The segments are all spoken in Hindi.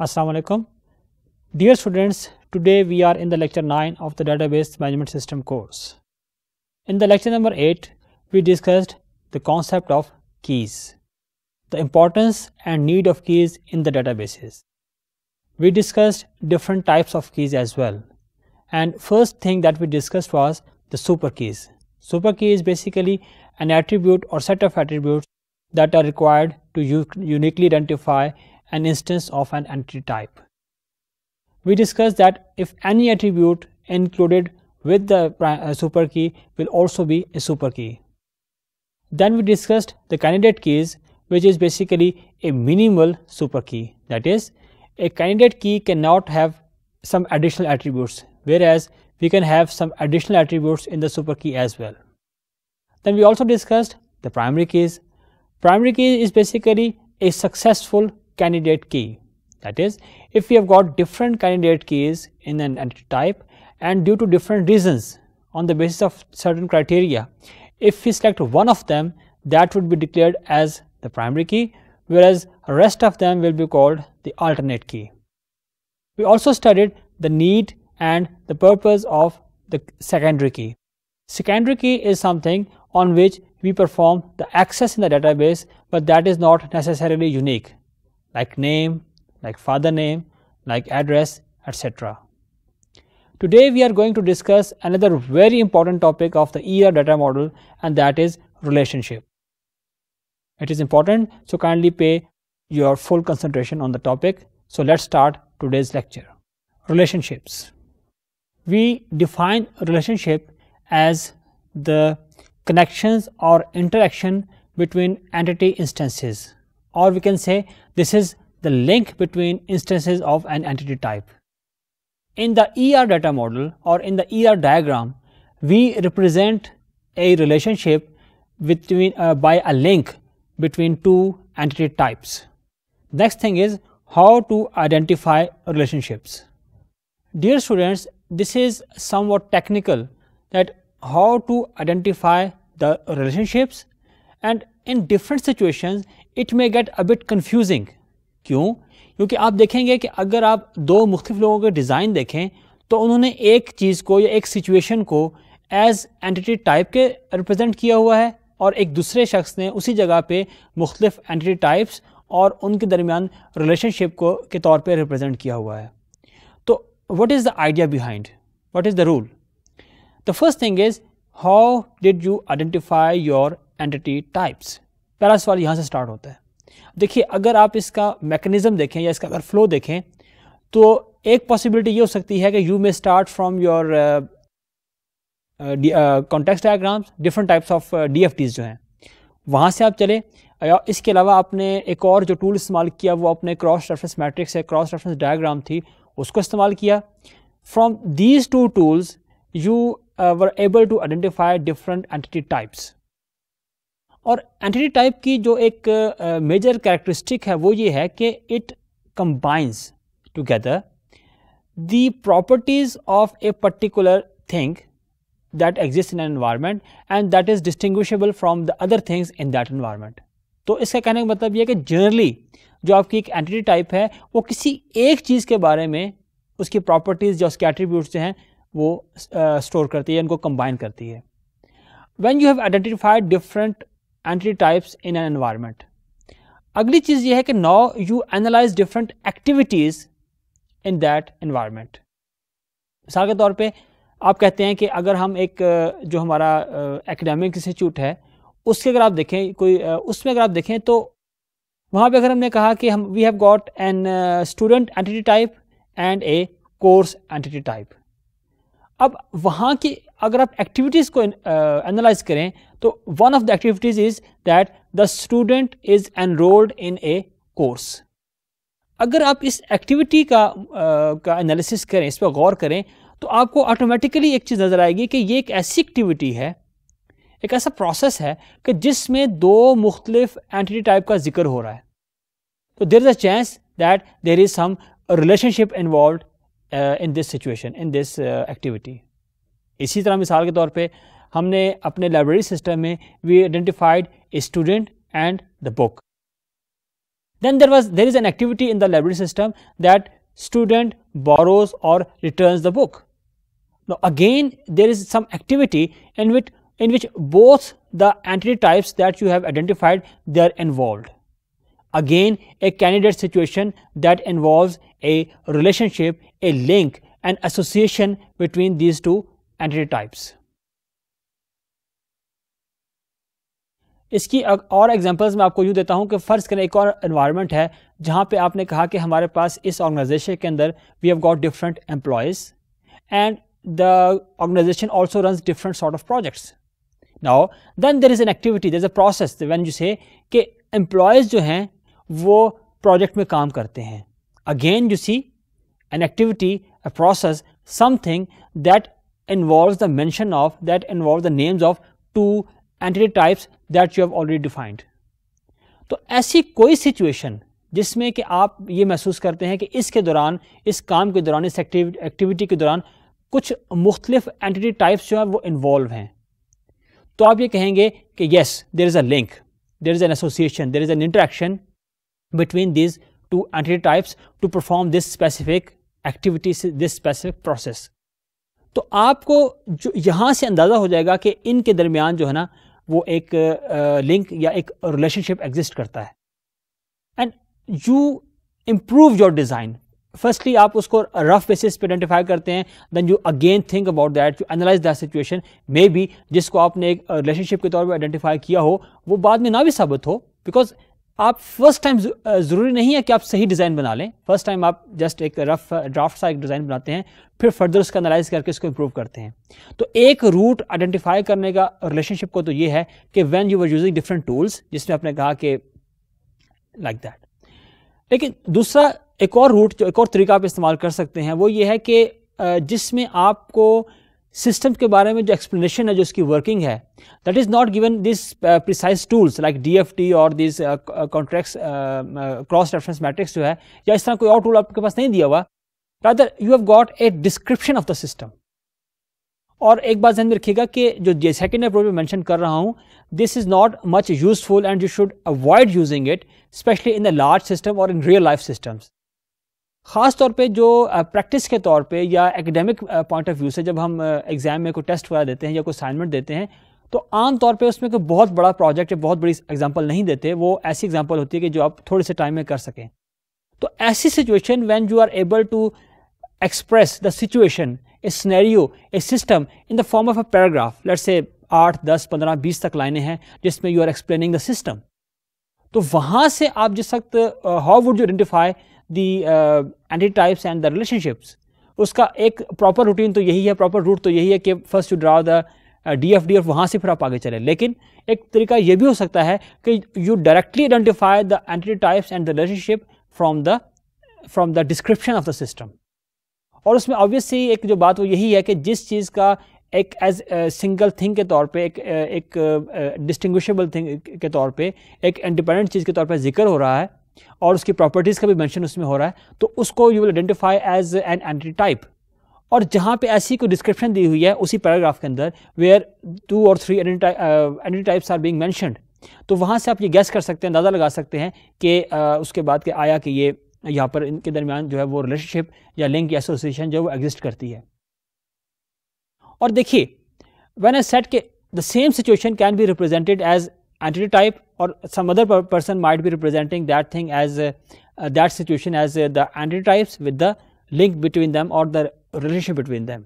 Assalamualaikum. Dear students, today we are in the lecture 9 of the database management system course. In the lecture number 8, we discussed the concept of keys, the importance and need of keys in the databases. We discussed different types of keys as well. And first thing that we discussed was the super keys. Super key is basically an attribute or set of attributes that are required to uniquely identify an instance of an entity type. We discussed that if any attribute included with the uh, super key will also be a super key. Then we discussed the candidate keys which is basically a minimal super key that is a candidate key cannot have some additional attributes whereas we can have some additional attributes in the super key as well. Then we also discussed the primary keys. Primary key is basically a successful candidate key. That is, if we have got different candidate keys in an entity type and due to different reasons on the basis of certain criteria, if we select one of them, that would be declared as the primary key, whereas rest of them will be called the alternate key. We also studied the need and the purpose of the secondary key. Secondary key is something on which we perform the access in the database, but that is not necessarily unique like name, like father name, like address, etc. Today we are going to discuss another very important topic of the ER data model and that is relationship. It is important, so kindly pay your full concentration on the topic. So let's start today's lecture. Relationships. We define relationship as the connections or interaction between entity instances or we can say this is the link between instances of an entity type. In the ER data model or in the ER diagram, we represent a relationship between uh, by a link between two entity types. Next thing is how to identify relationships. Dear students, this is somewhat technical that how to identify the relationships and in different situations it may get a bit confusing क्यों क्योंकि आप देखेंगे कि अगर आप दो मुख्त लोगों के डिज़ाइन देखें तो उन्होंने एक चीज़ को या एक सिचुएशन को एज एंटिटी टाइप के रिप्रजेंट किया हुआ है और एक दूसरे शख्स ने उसी जगह पर मुख्तफ एंटिटी टाइप्स और उनके दरमियान रिलेशनशिप को के तौर पर रिप्रजेंट किया हुआ है तो what is the idea behind what is the rule the first thing is how did you identify your entity types पहला सवाल यहाँ से स्टार्ट होता है देखिए अगर आप इसका मैकेनिज्म देखें या इसका अगर फ्लो देखें तो एक पॉसिबिलिटी ये हो सकती है कि you may start from your context diagrams different types of D जो हैं वहाँ से आप चले या इसके अलावा आपने एक और जो टूल इस्तेमाल किया वो अपने क्रॉस रेफरेंस मैट्रिक्स या क्रॉस रेफरेंस डायग्राम थी उसको इस्तेमाल किया from these two tools you were able to identify different entity types और एंटिटी टाइप की जो एक मेजर uh, कैरेक्टरिस्टिक है वो ये है कि it combines together the properties of a particular thing that exist in an environment and that is distinguishable from the other things in that environment तो इसका कहने का मतलब यह कि जनरली जो आपकी एक एंटिटी टाइप है वो किसी एक चीज़ के बारे में उसकी प्रॉपर्टीज़ या उसके एट्रीब्यूट जो हैं वो स्टोर uh, करती है उनको कंबाइन करती है when you have identified different entity types in an environment अगली चीज़ यह है कि now you analyse different activities in that environment मिसाल के तौर पे आप कहते हैं कि अगर हम एक जो हमारा एकेडमिक इंस्टीट्यूट है उसके अगर आप देखें कोई उसमें अगर आप देखें तो वहाँ पे अगर हमने कहा कि हम we have got an student entity type and a course entity type अब वहाँ की अगर आप एक्टिविटीज़ को एनालाइज करें तो one of the activities is that the student is enrolled in a course अगर आप इस एक्टिविटी का आ, का एनालिसिस करें इस पर गौर करें तो आपको ऑटोमेटिकली एक चीज़ नज़र आएगी कि ये एक ऐसी एक्टिविटी है एक ऐसा प्रोसेस है कि जिसमें दो मुख्तलिफ एंटिटी टाइप का जिक्र हो रहा है तो there is a chance that there is some relationship involve in this situation in this activity इसी तरह मिसाल के तौर पर हमने अपने लाइब्रेरी सिस्टम में we identified student and the book then there was there is an activity in the library system that student borrows or returns the book now again there is some activity in which in which both the entity types that you have identified they are involved again a candidate situation that involves a relationship a link an association between these two entity types इसकी और एग्जांपल्स मैं आपको यूँ देता हूँ कि फ़र्ज़ करें एक और एनवायरनमेंट है जहाँ पे आपने कहा कि हमारे पास इस ऑर्गेनाइजेशन के अंदर we have got different employees and the organisation also runs different sort of projects now then there is an activity there is a process when you say कि एम्प्लॉयज़ जो हैं वो प्रोजेक्ट में काम करते हैं again you see an activity a process something that involve the mention of that involve the names of two entity types that you have already defined तो ऐसी कोई सिचुएशन जिसमें कि आप ये महसूस करते हैं कि इसके दौरान इस काम के दौरान इस एक्टिविटी के दौरान कुछ मुख्तलिफ एंटिटी टाइप्स जो हैं वो इन्वॉल्व हैं तो आप ये कहेंगे कि yes there is a link there is an association there is an interaction between these two entity types to perform this specific activity this specific process तो आपको जो यहाँ से अंदाज़ा हो जाएगा कि इनके दरमियान जो है ना वो एक लिंक uh, या एक रिलेशनशिप एग्जिस्ट करता है and you improve your design firstly आप उसको रफ बेसिस पे आइडेंटिफाई करते हैं then you again think about that you analyse that situation maybe जिसको आपने एक रिलेशनशिप के तौर पर आइडेंटिफाई किया हो वो बाद में ना भी साबित हो बिकॉज आप फर्स्ट टाइम ज़रूरी नहीं है कि आप सही डिज़ाइन बना लें फर्स्ट टाइम आप जस्ट एक रफ ड्राफ्ट uh, सा एक डिज़ाइन बनाते हैं फिर फर्दर उसका एनालाइज करके इसको इम्प्रूव करते हैं तो एक रूट आइडेंटिफाई करने का रिलेशनशिप को तो ये है कि when you are using different tools जिसमें आपने कहा कि लाइक like दैट लेकिन दूसरा एक और रूट जो एक और तरीका आप इस्तेमाल कर सकते हैं वो ये है कि uh, जिसमें आपको सिस्टम के बारे में जो एक्सप्लेनेशन है जो इसकी वर्किंग है that is not given this precise tools like D और this contract cross reference matrix जो है या इस तरह कोई और टूल आपके पास नहीं दिया हुआ rather you have got a description of the system और एक बात ध्यान में रखिएगा कि जो सेकेंड अप्रोच में मैंशन कर रहा हूँ this is not much useful and you should avoid using it specially in the large system और इन रियल लाइफ सिस्टम्स ख़ास तौर पे जो प्रैक्टिस के तौर पे या एकेडमिक पॉइंट ऑफ व्यू से जब हम एग्ज़ाम में कोई टेस्ट वगैरह देते हैं या कोई असाइनमेंट देते हैं तो आम तौर पे उसमें कोई बहुत बड़ा प्रोजेक्ट या बहुत बड़ी एग्जांपल नहीं देते वो ऐसी एग्जांपल होती है कि जो आप थोड़े से टाइम में कर सकें तो ऐसी situation when you are able to express the situation a scenario a system in the form of a paragraph let say आठ दस पंद्रह बीस तक लाइनें हैं जिसमें you are explaining the system तो वहां से आप जिस वक्त how would you identify the entity types and the relationships उसका एक प्रॉपर रूटीन तो यही है प्रॉपर रूट तो यही है कि first you draw the D F D F वहाँ से फिर आप आगे चले लेकिन एक तरीका यह भी हो सकता है कि you directly identify the entity types and the relationship from the from the description of the system और उसमें ऑब्वियसली एक जो बात वो यही है कि जिस चीज़ का एक एज सिंगल थिंग के तौर पे एक uh, एक डिस्टिंग्विशेबल uh, थिंग के तौर पे एक इंडिपेंडेंट चीज़ के तौर पे जिक्र हो रहा है और उसकी प्रॉपर्टीज़ का भी मेंशन उसमें हो रहा है तो उसको you will identify as an entity type और जहाँ पे ऐसी कोई डिस्क्रिप्शन दी हुई है उसी पैराग्राफ के अंदर वेयर टू और three entity types are being mentioned तो वहाँ से आप ये गैस कर सकते हैं अंदाज़ा लगा सकते हैं कि uh, उसके बाद के आया कि ये यहाँ पर इनके दरमियान जो है वो रिलेशनशिप या लिंक या एसोसिएशन जो है वो एग्जिस्ट करती है और देखिए वेन ए सेट के the same situation can be represented as entity type or some other person might be representing that thing as uh, uh, that situation as uh, the antitypes with the link between them or the relation between them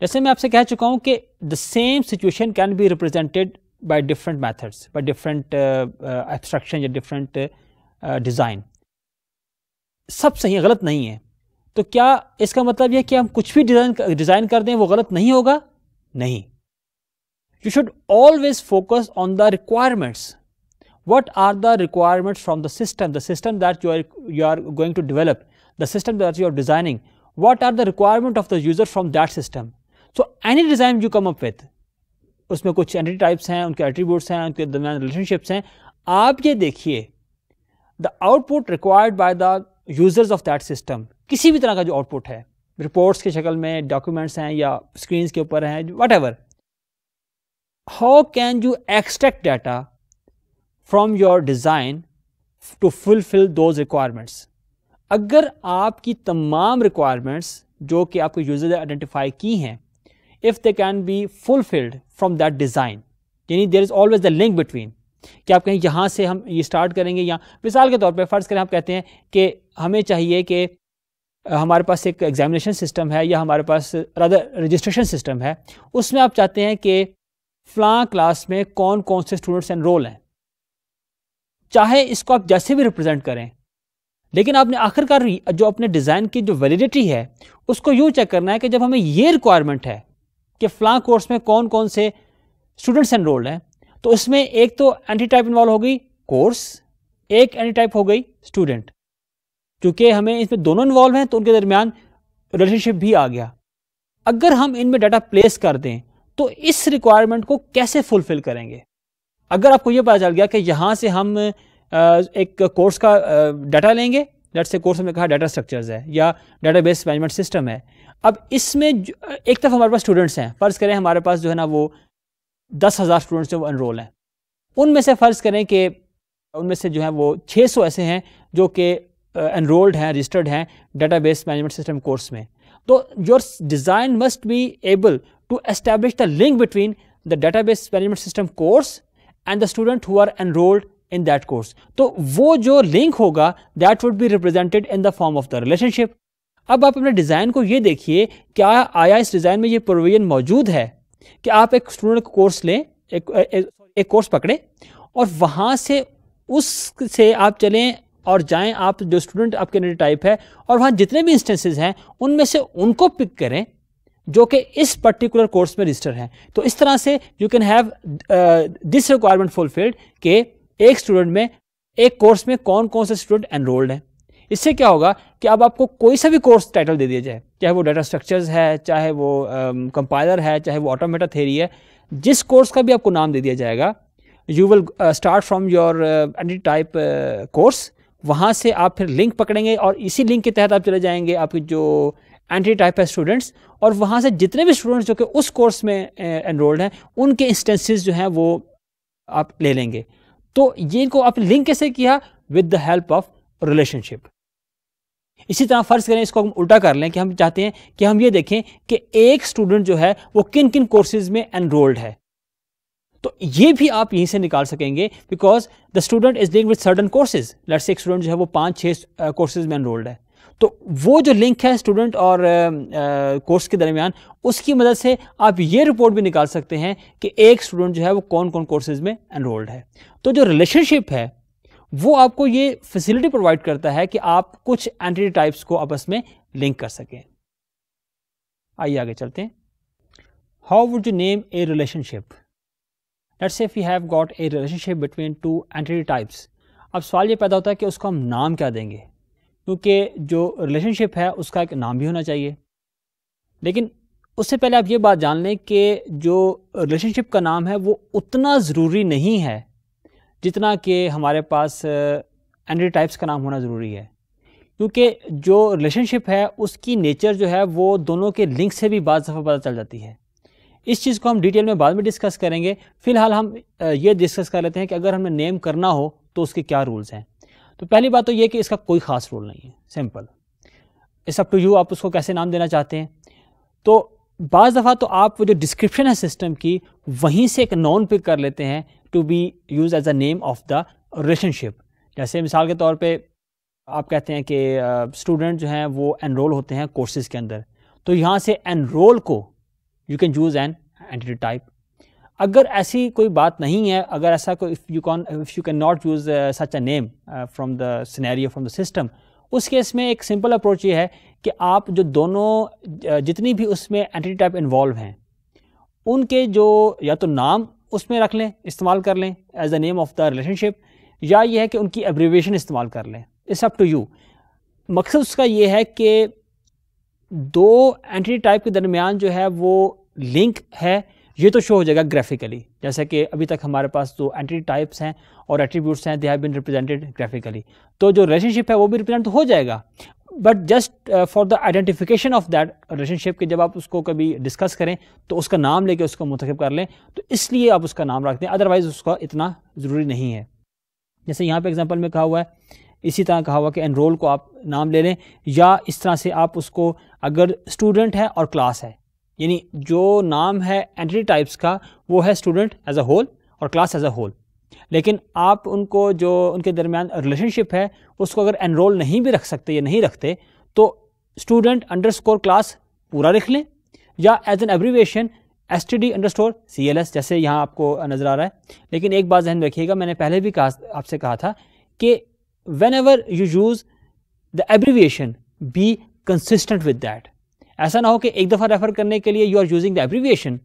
जैसे मैं आपसे कह चुका हूं कि the same situation can be represented by different methods by different abstraction या डिफरेंट डिज़ाइन uh, uh, सब सही है गलत नहीं है तो क्या इसका मतलब यह कि हम कुछ भी डिज़ाइन डिज़ाइन कर दें वो गलत नहीं होगा नहीं you should always focus on the requirements. What are the requirements from the system, the system that you are, you are going to develop, the system that you are designing, what are the requirement of the user from that system. So any design you come up with, usme kuch entity types hain unke attributes hain unke darmiyan relationships hain aap ye dekhiye the output required by the users of that system kisi bhi tarah ka jo output hai reports ki shakal mein documents hain ya screens ke upar hain whatever how can you extract data from your design to fulfill those requirements अगर आपकी तमाम requirements जो कि आपको यूजर ने आइडेंटिफाई की हैं if they can be fulfilled from that design यानी there is always the link between कि आप कहें यहाँ से हम ये स्टार्ट करेंगे या मिसाल के तौर पर फ़र्ज़ करें आप कहते हैं कि हमें चाहिए कि हमारे पास एक एग्जामिनेशन सिस्टम है या हमारे पास रजिस्ट्रेशन सिस्टम है उसमें आप चाहते हैं कि फ्लां क्लास में कौन कौन से स्टूडेंट्स एनरोल हैं चाहे इसको आप जैसे भी रिप्रेजेंट करें लेकिन आपने आखिरकार जो अपने डिज़ाइन की जो वैलिडिटी है उसको यूँ चेक करना है कि जब हमें ये रिक्वायरमेंट है कि फ्लां कोर्स में कौन कौन से स्टूडेंट्स एनरोल्ड हैं तो इसमें एक तो एंटी टाइप इन्वॉल्व हो गई कोर्स एक एंटी टाइप हो गई स्टूडेंट क्योंकि हमें इसमें दोनों इन्वॉल्व हैं तो उनके दरमियान रिलेशनशिप भी आ गया अगर हम इनमें डाटा प्लेस कर दें तो इस रिक्वायरमेंट को कैसे फुलफिल करेंगे अगर आपको यह पता चल गया कि यहां से हम एक कोर्स का डाटा लेंगे डेट से कोर्स में कहा डाटा स्ट्रक्चर्स है या डाटाबेस मैनेजमेंट सिस्टम है अब इसमें एक तरफ हमारे पास स्टूडेंट्स हैं फ़र्ज़ करें हमारे पास जो है ना वो दस हज़ार स्टूडेंट्स जो अनरोल हैं उनमें से फ़र्ज़ करें कि उनमें से जो है वो छः सौ ऐसे हैं जो कि एनरोल्ड हैं रजिस्टर्ड हैं डाटाबेस मैनेजमेंट सिस्टम कोर्स में तो your design must be able to establish the link between the database management system course and the student who are enrolled in that course. to wo jo link hoga that would be represented in the form of the relationship. ab aap apne design ko ye dekhiye kya aaya is design mein ye provision maujood hai ki aap ek student को कोर्स लें ek एक, एक कोर्स पकड़े और वहाँ se उस से आप चलें और जाएं आप जो स्टूडेंट आपके टाइप है और वहां जितने भी इंस्टेंसेस हैं उनमें से उनको पिक करें जो कि इस पर्टिकुलर कोर्स में रजिस्टर हैं तो इस तरह से you can have this requirement fulfilled के एक स्टूडेंट में एक कोर्स में कौन कौन से स्टूडेंट एनरोल्ड हैं इससे क्या होगा कि अब आपको कोई सा भी कोर्स टाइटल दे दिया जाए चाहे वो डाटा स्ट्रक्चर्स है चाहे वो कंपाइलर um, है चाहे वो ऑटोमेटा थेरी है जिस कोर्स का भी आपको नाम दे दिया जाएगा you will start from your entity type course वहाँ से आप फिर लिंक पकड़ेंगे और इसी लिंक के तहत आप चले जाएंगे आपकी जो एंट्री टाइप है स्टूडेंट्स और वहाँ से जितने भी स्टूडेंट्स जो कि उस कोर्स में एनरोल्ड हैं उनके इंस्टेंसेस जो हैं वो आप ले लेंगे तो ये इनको आपने लिंक कैसे किया with the help of relationship इसी तरह फ़र्ज़ करें इसको हम उल्टा कर लें कि हम चाहते हैं कि हम ये देखें कि एक स्टूडेंट जो है वो किन किन कोर्सेज में एनरोल्ड है तो ये भी आप यहीं से निकाल सकेंगे because the student is link with certain courses let's एक स्टूडेंट जो है वो पाँच छः कोर्सेज में एनरोल्ड है तो वो जो लिंक है स्टूडेंट और कोर्स uh, uh, के दरमियान उसकी मदद से आप ये रिपोर्ट भी निकाल सकते हैं कि एक स्टूडेंट जो है वो कौन कौन कोर्सेज में एनरोल्ड है तो जो रिलेशनशिप है वो आपको ये फैसिलिटी प्रोवाइड करता है कि आप कुछ एंटिटी टाइप्स को आपस में लिंक कर सकें आइए आगे चलते हैं how would you name a relationship let's if you have got a relationship between two entity types अब सवाल ये पैदा होता है कि उसको हम नाम क्या देंगे क्योंकि जो रिलेशनशिप है उसका एक नाम भी होना चाहिए लेकिन उससे पहले आप ये बात जान लें कि जो रिलेशनशिप का नाम है वो उतना ज़रूरी नहीं है जितना कि हमारे पास एंड्री टाइप्स का नाम होना ज़रूरी है क्योंकि जो रिलेशनशिप है उसकी नेचर जो है वो दोनों के लिंक से भी बाद दफ़ा पता चल जाती है इस चीज़ को हम डिटेल में बाद में डिस्कस करेंगे फ़िलहाल हम ये डिस्कस कर लेते हैं कि अगर हमें नेम करना हो तो उसके क्या रूल्स हैं तो पहली बात तो यह कि इसका कोई ख़ास रोल नहीं है सिंपल इस अप टू यू आप उसको कैसे नाम देना चाहते हैं तो बज़ दफ़ा तो आप वो जो डिस्क्रिप्शन है सिस्टम की वहीं से एक नॉन पिक कर लेते हैं to be use as a name of the relationship जैसे मिसाल के तौर पे आप कहते हैं कि स्टूडेंट जो हैं वो एनरोल होते हैं कोर्सेज़ के अंदर तो यहाँ से एनरोल को you can use an entity type अगर ऐसी कोई बात नहीं है अगर ऐसा कोई you con if you can cannot use such a name from the scenario from the system उस केस में एक सिंपल अप्रोच ये है कि आप जो दोनों uh, जितनी भी उसमें एंटिटी टाइप इन्वॉल्व हैं उनके जो या तो नाम उसमें रख लें इस्तेमाल कर लें as the name of the relationship या ये है कि उनकी एब्रीवेशन इस्तेमाल कर लें इट्स अप टू यू मकसद उसका ये है कि दो एंटिटी टाइप के दरमियान जो है वो लिंक है ये तो शो हो जाएगा ग्राफिकली जैसे कि अभी तक हमारे पास जो एंट्री टाइप्स हैं और एट्रीब्यूट्स हैं they have been represented graphically तो जो रिलेशनशिप है वो भी रिप्रेजेंट हो जाएगा but just for the identification of that relationship के जब आप उसको कभी डिस्कस करें तो उसका नाम लेके उसको मुंतखब कर लें तो इसलिए आप उसका नाम रख दें अदरवाइज़ उसका इतना ज़रूरी नहीं है जैसे यहाँ पर एग्जाम्पल में कहा हुआ है इसी तरह कहा हुआ कि एनरोल को आप नाम ले लें या इस तरह से आप उसको अगर स्टूडेंट है और क्लास है यानी जो नाम है एंटिटी टाइप्स का वो है स्टूडेंट एज अ होल और क्लास एज अ होल लेकिन आप उनको जो उनके दरमियान रिलेशनशिप है उसको अगर एनरोल नहीं भी रख सकते या नहीं रखते तो स्टूडेंट अंडर स्कोर क्लास पूरा लिख लें या as an abbreviation S T D underscore C L S जैसे यहाँ आपको नज़र आ रहा है लेकिन एक बात जहन रखिएगा मैंने पहले भी कहा आपसे कहा था कि whenever you use the abbreviation be consistent with that ऐसा ना हो कि एक दफ़ा रेफ़र करने के लिए you are using the abbreviation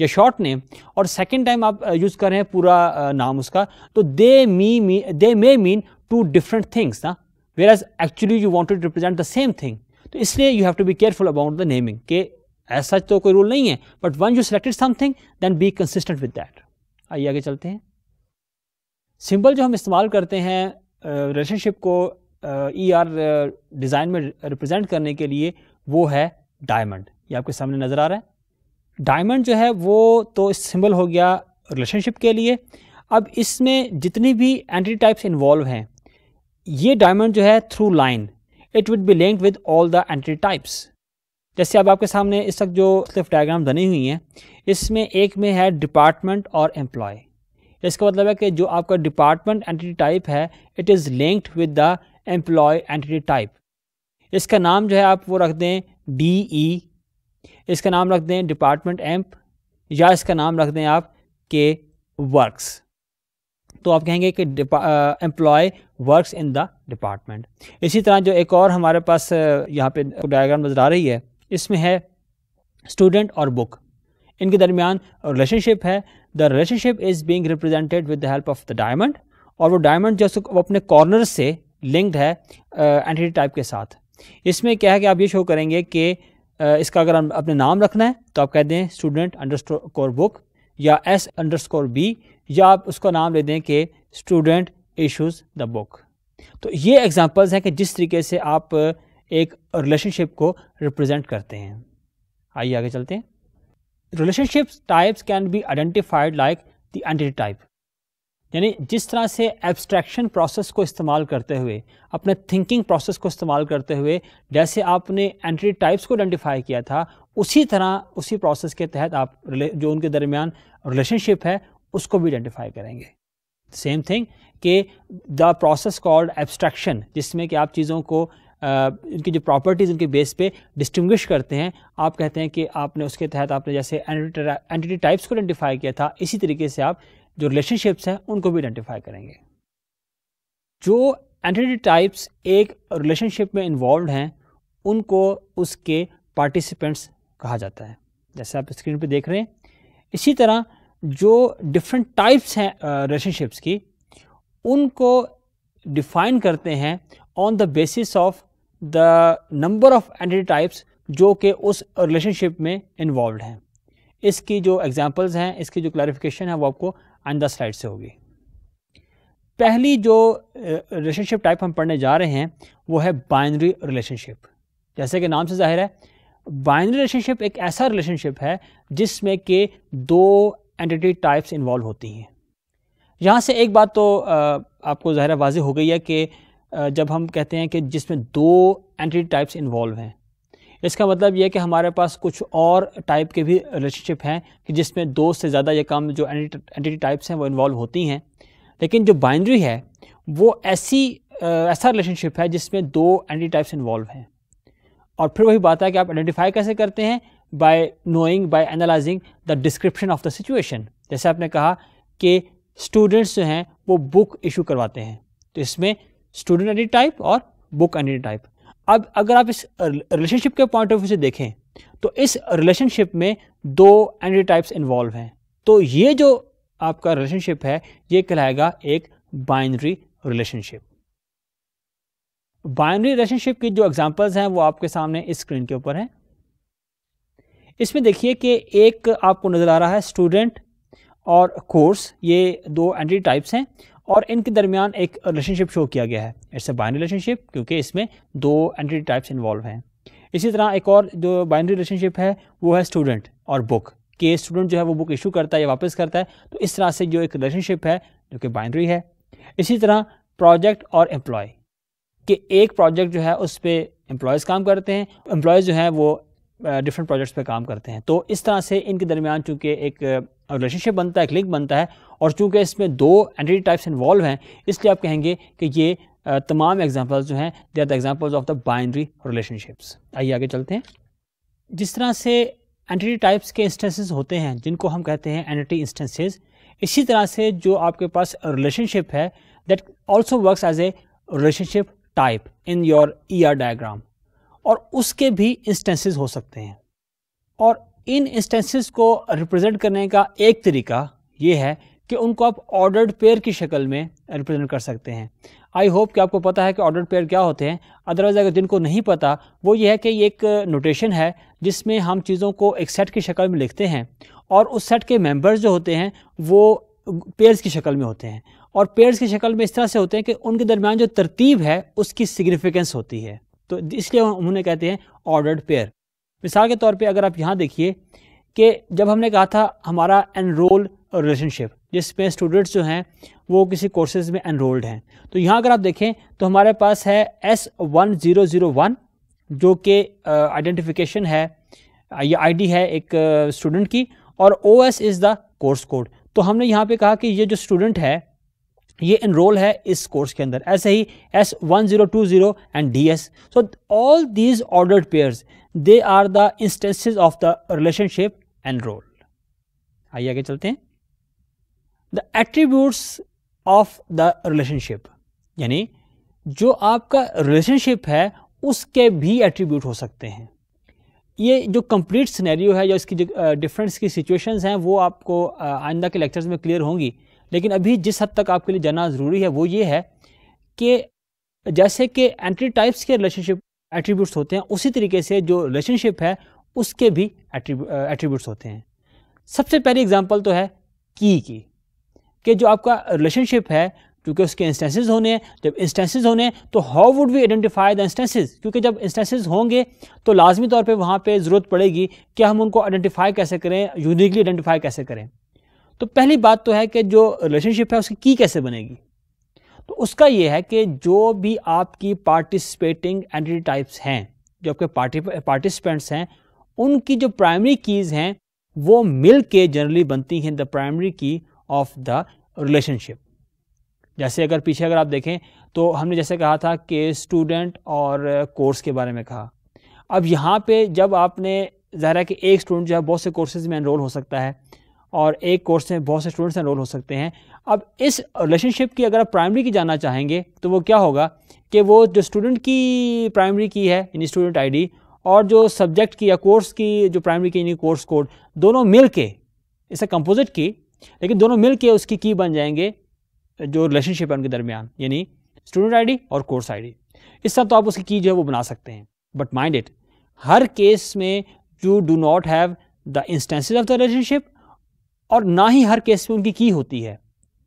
या शॉर्ट नेम और सेकेंड टाइम आप यूज़ uh, कर रहे हैं पूरा uh, नाम उसका तो they me me they may mean two different things ना whereas actually you want to represent the same thing तो इसलिए you have to be careful about the naming के ऐसा तो कोई रूल नहीं है but one you selected something then B consistent with that आइए आगे चलते हैं सिंबल जो हम इस्तेमाल करते हैं रिलेशनशिप uh, को ई आर डिज़ाइन में रिप्रेजेंट करने के लिए वो है डायमंड ये आपके सामने नज़र आ रहा है डायमंड जो है वो तो सिंबल हो गया रिलेशनशिप के लिए अब इसमें जितनी भी एंट्री टाइप्स इन्वॉल्व हैं ये डायमंड जो है through line it would be linked with all the entry types जैसे अब आपके सामने इस वक्त जो सिर्फ डायग्राम बनी हुई हैं इसमें एक में है डिपार्टमेंट और एम्प्लॉय इसका मतलब है कि जो आपका डिपार्टमेंट एंटिटी टाइप है it is linked with the employee entity type इसका नाम जो है आप वो रख दें डी ई e। इसका नाम रख दें डिपार्टमेंट एम्प या इसका नाम रख दें आप के वर्क्स तो आप कहेंगे कि employee works in the department इसी तरह जो एक और हमारे पास यहाँ पे डायग्राम नज़र आ रही है इसमें है स्टूडेंट और बुक इनके दरमियान रिलेशनशिप है the relationship is being represented with the help of the diamond और वो डायमंड जो वो अपने कॉर्नर से लिंक्ड है एंटिटी टाइप के साथ इसमें क्या है कि आप ये शो करेंगे कि इसका अगर अपने नाम रखना है तो आप कह दें स्टूडेंट अंडर बुक या एस अंडर बी या आप उसका नाम ले दें कि स्टूडेंट इशूज़ द बुक तो ये एग्जांपल्स हैं कि जिस तरीके से आप एक रिलेशनशिप को रिप्रेजेंट करते हैं आइए आगे चलते हैं relationship types can be identified like the entity type यानी जिस तरह से एब्स्ट्रैक्शन प्रोसेस को इस्तेमाल करते हुए अपने थिंकिंग प्रोसेस को इस्तेमाल करते हुए जैसे आपने एंट्री टाइप्स को आइडेंटिफाई किया था उसी तरह उसी प्रोसेस के तहत आप जो उनके दरमियान रिलेशनशिप है उसको भी आइडेंटिफाई करेंगे सेम थिंग कि द प्रोसेस कॉल्ड एब्स्ट्रैक्शन जिसमें कि आप चीज़ों को उनकी जो प्रॉपर्टीज़ उनके बेस पे डिस्टिंग्विश करते हैं आप कहते हैं कि आपने उसके तहत आपने जैसे एंटिटी टाइप्स को आइडेंटिफाई किया था इसी तरीके से आप जो रिलेशनशिप्स हैं उनको भी आइडेंटिफाई करेंगे जो एंटिटी टाइप्स एक रिलेशनशिप में इन्वॉल्व हैं उनको उसके पार्टिसिपेंट्स कहा जाता है जैसे आप स्क्रीन पे देख रहे हैं इसी तरह जो डिफरेंट टाइप्स हैं रिलेशनशिप्स की उनको डिफाइन करते हैं on the basis of the number of entity types जो कि उस रिलेशनशिप में इन्वॉल्व हैं इसकी जो एग्जांपल्स हैं इसकी जो क्लैरिफिकेशन है वो आपको आइंदा स्लाइड से होगी पहली जो रिलेशनशिप टाइप हम पढ़ने जा रहे हैं वो है बाइनरी रिलेशनशिप जैसे कि नाम से जाहिर है बाइनरी रिलेशनशिप एक ऐसा रिलेशनशिप है जिसमें कि दो एंटिटी टाइप्स इन्वॉल्व होती हैं यहाँ से एक बात तो आपको ज़ाहिर वाजी हो गई है कि जब हम कहते हैं कि जिसमें दो एंटिटी टाइप्स इन्वॉल्व हैं इसका मतलब यह है कि हमारे पास कुछ और टाइप के भी रिलेशनशिप हैं कि जिसमें दो से ज़्यादा या कम जो एंटिटी टाइप्स हैं वो इन्वॉल्व होती हैं लेकिन जो बाइंड्री है वो ऐसी ऐसा रिलेशनशिप है जिसमें दो एंटिटी टाइप्स इन्वॉल्व हैं और फिर वही बात है कि आप आइडेंटिफाई कैसे करते हैं by knowing by analysing the description of the situation जैसे आपने कहा कि स्टूडेंट्स जो हैं वो बुक इशू करवाते हैं तो इसमें स्टूडेंट एंटी टाइप और बुक एंटी टाइप अब अगर आप इस रिलेशनशिप के पॉइंट ऑफ व्यू से देखें तो इस रिलेशनशिप में दो एंटी टाइप्स इन्वॉल्व हैं तो ये जो आपका रिलेशनशिप है ये कहलाएगा एक बाइनरी रिलेशनशिप बाइनरी रिलेशनशिप की जो एग्जांपल्स हैं वो आपके सामने इस स्क्रीन के ऊपर हैं इसमें देखिए कि एक आपको नज़र आ रहा है स्टूडेंट और कोर्स ये दो एंटी टाइप्स हैं और इनके दरमियान एक रिलेशनशिप शो किया गया है इट्स अ बाइनरी रिलेशनशिप क्योंकि इसमें दो एंटिटी टाइप्स इन्वॉल्व हैं इसी तरह एक और जो बाइनरी रिलेशनशिप है वो है स्टूडेंट और बुक कि स्टूडेंट जो है वो बुक इशू करता है या वापस करता है तो इस तरह से जो एक रिलेशनशिप है जो कि बाइनरी है इसी तरह प्रोजेक्ट और एम्प्लॉय कि एक प्रोजेक्ट जो है उस पर एम्प्लॉयज़ काम करते हैं एम्प्लॉयज़ जो हैं वो डिफरेंट प्रोजेक्ट्स पे काम करते हैं तो इस तरह से इनके दरमियान चूँकि एक रिलेशनशिप बनता है एक लिंक बनता है और चूंकि इसमें दो एंटिटी टाइप्स इन्वॉल्व हैं इसलिए आप कहेंगे कि ये तमाम एग्जाम्पल जो हैं they are the examples of the binary relationships आइए आगे चलते हैं जिस तरह से एंटिटी टाइप्स के इंस्टेंसेस होते हैं जिनको हम कहते हैं एंटिटी इंस्टेंसेज इसी तरह से जो आपके पास रिलेशनशिप है that also works as a relationship type in your E R diagram और उसके भी इंस्टेंसेज हो सकते हैं और इन इंस्टेंसेस को रिप्रेजेंट करने का एक तरीका ये है कि उनको आप ऑर्डर्ड पेयर की शक्ल में रिप्रेजेंट कर सकते हैं आई होप कि आपको पता है कि ऑर्डर्ड पेयर क्या होते हैं अदरवाइज़ अगर जिनको नहीं पता वो ये है कि ये एक नोटेशन है जिसमें हम चीज़ों को एक सेट की शक्ल में लिखते हैं और उस सेट के मेम्बर्स जो होते हैं वो पेयर्स की शक्ल में होते हैं और पेयर्स की शक्ल में इस तरह से होते हैं कि उनके दरमियान जो तरतीब है उसकी सिग्निफिकेंस होती है तो इसलिए उन्हें कहते हैं ऑर्डर्ड पेयर मिसाल के तौर पे अगर आप यहाँ देखिए कि जब हमने कहा था हमारा एनरोल रिलेशनशिप जिसमें स्टूडेंट्स जो हैं वो किसी कोर्सेज में एनरोल्ड हैं तो यहाँ अगर आप देखें तो हमारे पास है S one zero zero one जो कि आइडेंटिफिकेशन uh, है ये आईडी है एक स्टूडेंट uh, की और O S is the course code तो हमने यहाँ पे कहा कि ये जो स्टूडेंट है ये इनरोल है इस कोर्स के अंदर ऐसे ही S one zero two zero and D S so all these ordered pairs they are the instances of the relationship enrol आइए आगे चलते हैं the attributes of the relationship यानी जो आपका रिलेशनशिप है उसके भी एट्रीब्यूट हो सकते हैं ये जो कंप्लीट सिनेरियो है या इसकी जो डिफरेंस की सिचुएशंस हैं वो आपको आइंदा के लेक्चर्स में क्लियर होंगी लेकिन अभी जिस हद तक आपके लिए जाना ज़रूरी है वो ये है कि जैसे कि एंट्री टाइप्स के रिलेशनशिप एट्रीब्यूट्स होते हैं उसी तरीके से जो रिलेशनशिप है उसके भी एट्रीब्यूट्स होते हैं सबसे पहली एग्जाम्पल तो है की की कि जो आपका रिलेशनशिप है क्योंकि उसके इंस्टेंसेस होने हैं जब इंस्टेंसेस होने तो how would we identify the instances क्योंकि जब इंस्टेंसेस होंगे तो लाजमी तौर पे वहाँ पे ज़रूरत पड़ेगी कि हम उनको आइडेंटिफाई कैसे करें यूनिकली आइडेंटिफाई कैसे करें तो पहली बात तो है कि जो रिलेशनशिप है उसकी की कैसे बनेगी तो उसका ये है कि जो भी आपकी पार्टिसिपेटिंग एंटिटी टाइप्स हैं जो आपके पार्टिसिपेंट्स हैं उनकी जो प्राइमरी कीज़ हैं वो मिल के जनरली बनती हैं the primary key of the relationship जैसे अगर पीछे अगर आप देखें तो हमने जैसे कहा था कि स्टूडेंट और कोर्स uh, के बारे में कहा अब यहाँ पे जब आपने ज़ाहिर है कि एक स्टूडेंट जो है बहुत से कोर्सेज़ में एनरोल हो सकता है और एक कोर्स में बहुत से स्टूडेंट्स एनरोल हो सकते हैं अब इस रिलेशनशिप की अगर आप प्राइमरी की जानना चाहेंगे तो वो क्या होगा कि वो जो स्टूडेंट की प्राइमरी की है यानी स्टूडेंट आईडी और जो सब्जेक्ट की या कोर्स की जो प्राइमरी की यानी कोर्स कोड दोनों मिल के इसे कंपोजिट की लेकिन दोनों मिल के उसकी की बन जाएंगे जो रिलेशनशिप है उनके दरमियान यानी स्टूडेंट आईडी और कोर्स आईडी इस तरह तो आप उसकी की जो है वो बना सकते हैं बट माइंड इट हर केस में you do not have the instances of the relationship और ना ही हर केस में उनकी की होती है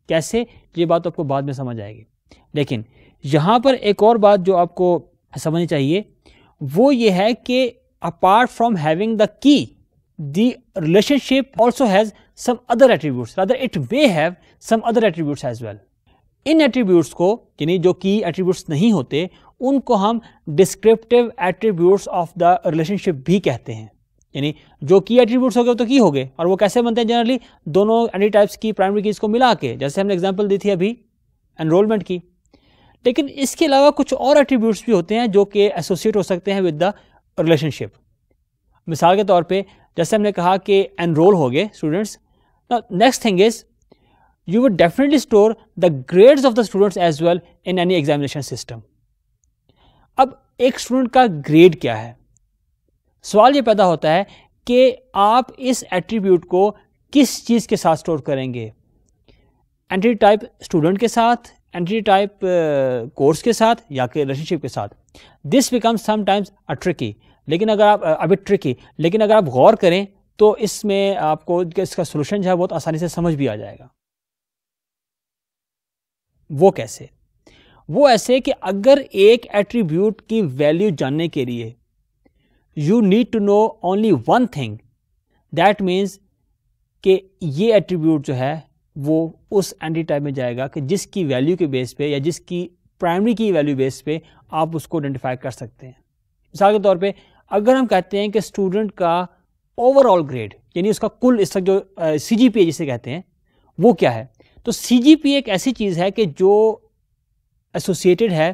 कैसे ये बात आपको बाद में समझ आएगी लेकिन यहाँ पर एक और बात जो आपको समझनी चाहिए वो ये है कि apart from having the key the relationship also has some other attribute other it they have some other attribute as well इन एट्रीब्यूट्स को यानी जो की एट्रीब्यूट्स नहीं होते उनको हम descriptive attribute of the relationship भी कहते हैं यानी जो की एट्रीब्यूट हो गए तो की हो गए और वो कैसे बनते हैं जनरली दोनों एनी टाइप्स की प्राइमरी कीज को मिला के जैसे हमने एग्जाम्पल दी थी अभी एनरोलमेंट की लेकिन इसके अलावा कुछ और एट्रीब्यूट्स भी होते हैं जो कि एसोसिएट हो सकते हैं विद द रिलेशनशिप मिसाल के तौर पे जैसे हमने कहा कि एनरोल हो गए students next thing is you would definitely store the grades of the students as well in any examination system अब एक स्टूडेंट का ग्रेड क्या है सवाल ये पैदा होता है कि आप इस एट्रीब्यूट को किस चीज़ के साथ स्टोर करेंगे एंट्री टाइप स्टूडेंट के साथ एंट्री टाइप कोर्स के साथ या कि रिलेशनशिप के साथ this becomes sometimes a tricky लेकिन अगर आप अभी ट्रिकी लेकिन अगर आप गौर करें तो इसमें आपको इसका सोल्यूशन जो है बहुत आसानी से समझ भी आ जाएगा वो कैसे वो ऐसे कि अगर एक एट्रीब्यूट की वैल्यू जानने के लिए you need to know only one thing that means कि ये एट्रीब्यूट जो है वो उस एंटी टाइप में जाएगा कि जिसकी वैल्यू के बेस पे या जिसकी प्राइमरी की वैल्यू बेस पे आप उसको आइडेंटिफाई कर सकते हैं मिसाल के तौर पे अगर हम कहते हैं कि स्टूडेंट का ओवरऑल ग्रेड यानी उसका कुल इस तक जो सी जी पी जिसे कहते हैं वो क्या है तो सी जी पी एक ऐसी चीज़ है कि जो एसोसिएटेड है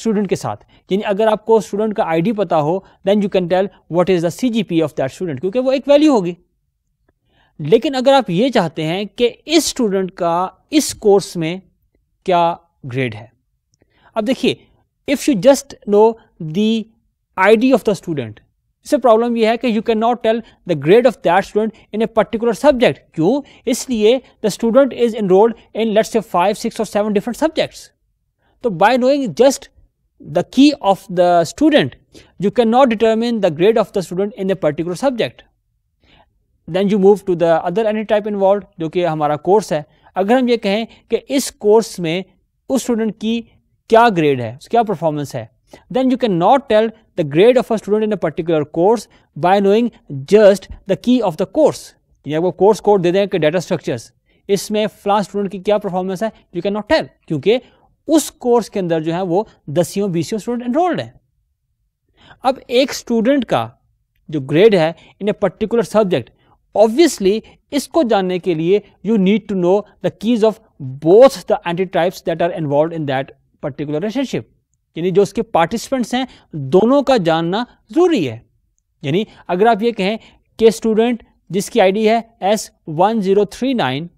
स्टूडेंट के साथ यानी अगर आपको स्टूडेंट का आईडी पता हो then you can tell what is the C G P of that student क्योंकि वो एक वैल्यू होगी लेकिन अगर आप ये चाहते हैं कि इस स्टूडेंट का इस कोर्स में क्या ग्रेड है अब देखिए if you just know the ID of the student इससे प्रॉब्लम यह है कि you can not tell the grade of that student in a particular subject क्यों इसलिए the student is enrolled in let's a five six और सेवन डिफरेंट सब्जेक्ट्स तो by knowing just the key of the student you can not determine the grade of the student in a particular subject then you move to the other entity type involve जो कि हमारा कोर्स है अगर हम ये कहें कि इस कोर्स में उस स्टूडेंट की क्या ग्रेड है क्या परफॉर्मेंस है then you cannot tell the grade of a student in a particular course by knowing just the key of the course यानी आपको कोर्स कोड दे दें कि डाटा स्ट्रक्चर्स इसमें फ्लां स्टूडेंट की क्या परफॉर्मेंस है यू कैन नॉट टेल क्योंकि उस कोर्स के अंदर जो है वो दसियों बीसियों स्टूडेंट एनरोल्ड हैं अब एक स्टूडेंट का जो ग्रेड है in a particular subject Obviously, इसको जानने के लिए you need to know the keys of both the entity types that are involve in that particular relationship यानी जो उसके पार्टिसिपेंट्स हैं दोनों का जानना जरूरी है यानी अगर आप ये कहें कि स्टूडेंट जिसकी आई डी है S one zero three nine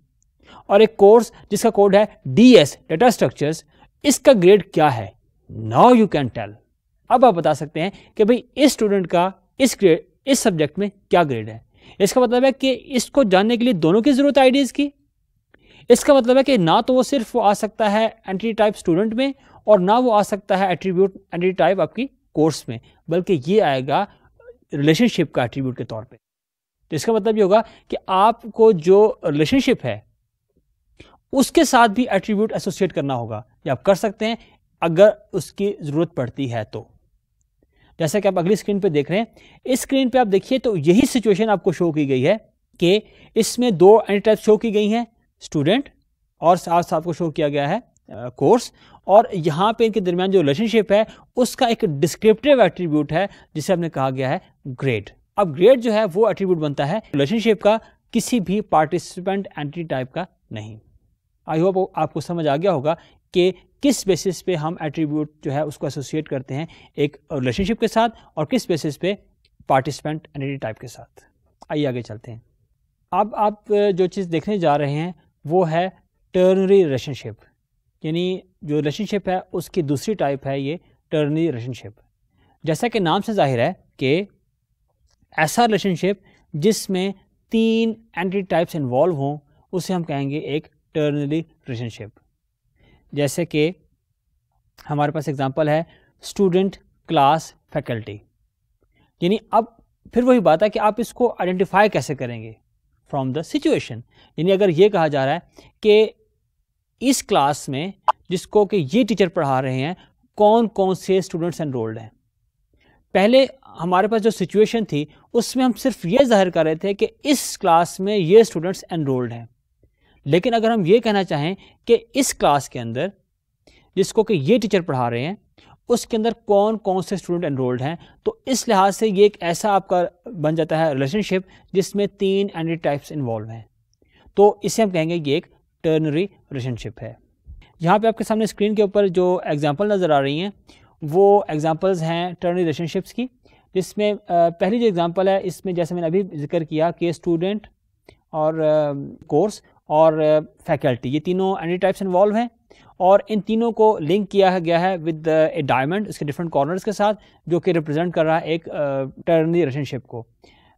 और एक कोर्स जिसका कोड है डी एस डेटा स्ट्रक्चर्स इसका ग्रेड क्या है नाउ यू कैन टेल अब आप बता सकते हैं कि भाई इस स्टूडेंट का इस ग्रेड इस सब्जेक्ट में क्या ग्रेड है इसका मतलब है कि इसको जानने के लिए दोनों की ज़रूरत है आइडियाज़ की इसका मतलब है कि ना तो वो सिर्फ आ सकता है एंट्री टाइप स्टूडेंट में और ना वो आ सकता है एट्रीब्यूट एंट्री टाइप आपकी कोर्स में बल्कि ये आएगा रिलेशनशिप का एट्रीब्यूट के तौर पे तो इसका मतलब ये होगा कि आपको जो रिलेशनशिप है उसके साथ भी एट्रीब्यूट एसोसिएट करना होगा या आप कर सकते हैं अगर उसकी ज़रूरत पड़ती है तो जैसा कि आप अगली स्क्रीन पर देख रहे हैं इस स्क्रीन पर आप देखिए तो यही सिचुएशन आपको शो की गई है कि इसमें दो एंड टाइप शो की गई हैं स्टूडेंट और साथ साथ को शो किया गया है कोर्स और यहाँ पे इनके दरमियान जो रिलेशनशिप है उसका एक डिस्क्रिप्टिव एट्रीब्यूट है जिसे हमने कहा गया है ग्रेड अब ग्रेड जो है वो एट्रीब्यूट बनता है रिलेशनशिप का किसी भी पार्टिसिपेंट एंट्री टाइप का नहीं आई होप आपको समझ आ गया होगा कि किस बेसिस पे हम एट्रीब्यूट जो है उसको एसोसिएट करते हैं एक रिलेशनशिप के साथ और किस बेसिस पे पार्टिसिपेंट एनिटी टाइप के साथ आइए आगे चलते हैं अब आप जो चीज़ देखने जा रहे हैं वो है टर्नरी रिलेशनशिप यानी जो रिलेशनशिप है उसकी दूसरी टाइप है ये टर्नरी रिलेशनशिप जैसा कि नाम से जाहिर है कि ऐसा रिलेशनशिप जिसमें तीन एंटी टाइप्स इन्वॉल्व हों उसे हम कहेंगे एक टर्नरी रिलेशनशिप जैसे कि हमारे पास एग्जांपल है स्टूडेंट क्लास फैकल्टी यानी अब फिर वही बात है कि आप इसको आइडेंटिफाई कैसे करेंगे फ्रॉम द सिचुएशन यानी अगर ये कहा जा रहा है कि इस क्लास में जिसको कि ये टीचर पढ़ा रहे हैं कौन कौन से स्टूडेंट्स एनरोल्ड हैं पहले हमारे पास जो सिचुएशन थी उसमें हम सिर्फ ये जाहिर कर रहे थे कि इस क्लास में ये स्टूडेंट्स एनरोल्ड हैं लेकिन अगर हम ये कहना चाहें कि इस क्लास के अंदर जिसको कि ये टीचर पढ़ा रहे हैं उसके अंदर कौन कौन से स्टूडेंट एनरोल्ड हैं तो इस लिहाज से ये एक ऐसा आपका बन जाता है रिलेशनशिप जिसमें तीन एंटी टाइप्स इन्वॉल्व हैं तो इसे हम कहेंगे ये एक टर्नरी रिलेशनशिप है यहाँ पे आपके सामने स्क्रीन के ऊपर जो एग्जांपल नज़र आ रही हैं वो एग्जांपल्स हैं टर्नरी रिलेशनशिप्स की जिसमें पहली जो एग्ज़ाम्पल है इसमें जैसे मैंने अभी जिक्र किया कि स्टूडेंट और कोर्स और फैकल्टी ये तीनों एंटी टाइप्स इन्वॉल्व हैं और इन तीनों को लिंक किया गया है विद ए डायमंड इसके डिफरेंट कॉर्नर्स के साथ जो कि रिप्रेजेंट कर रहा है एक टर्नरी रिलेशनशिप को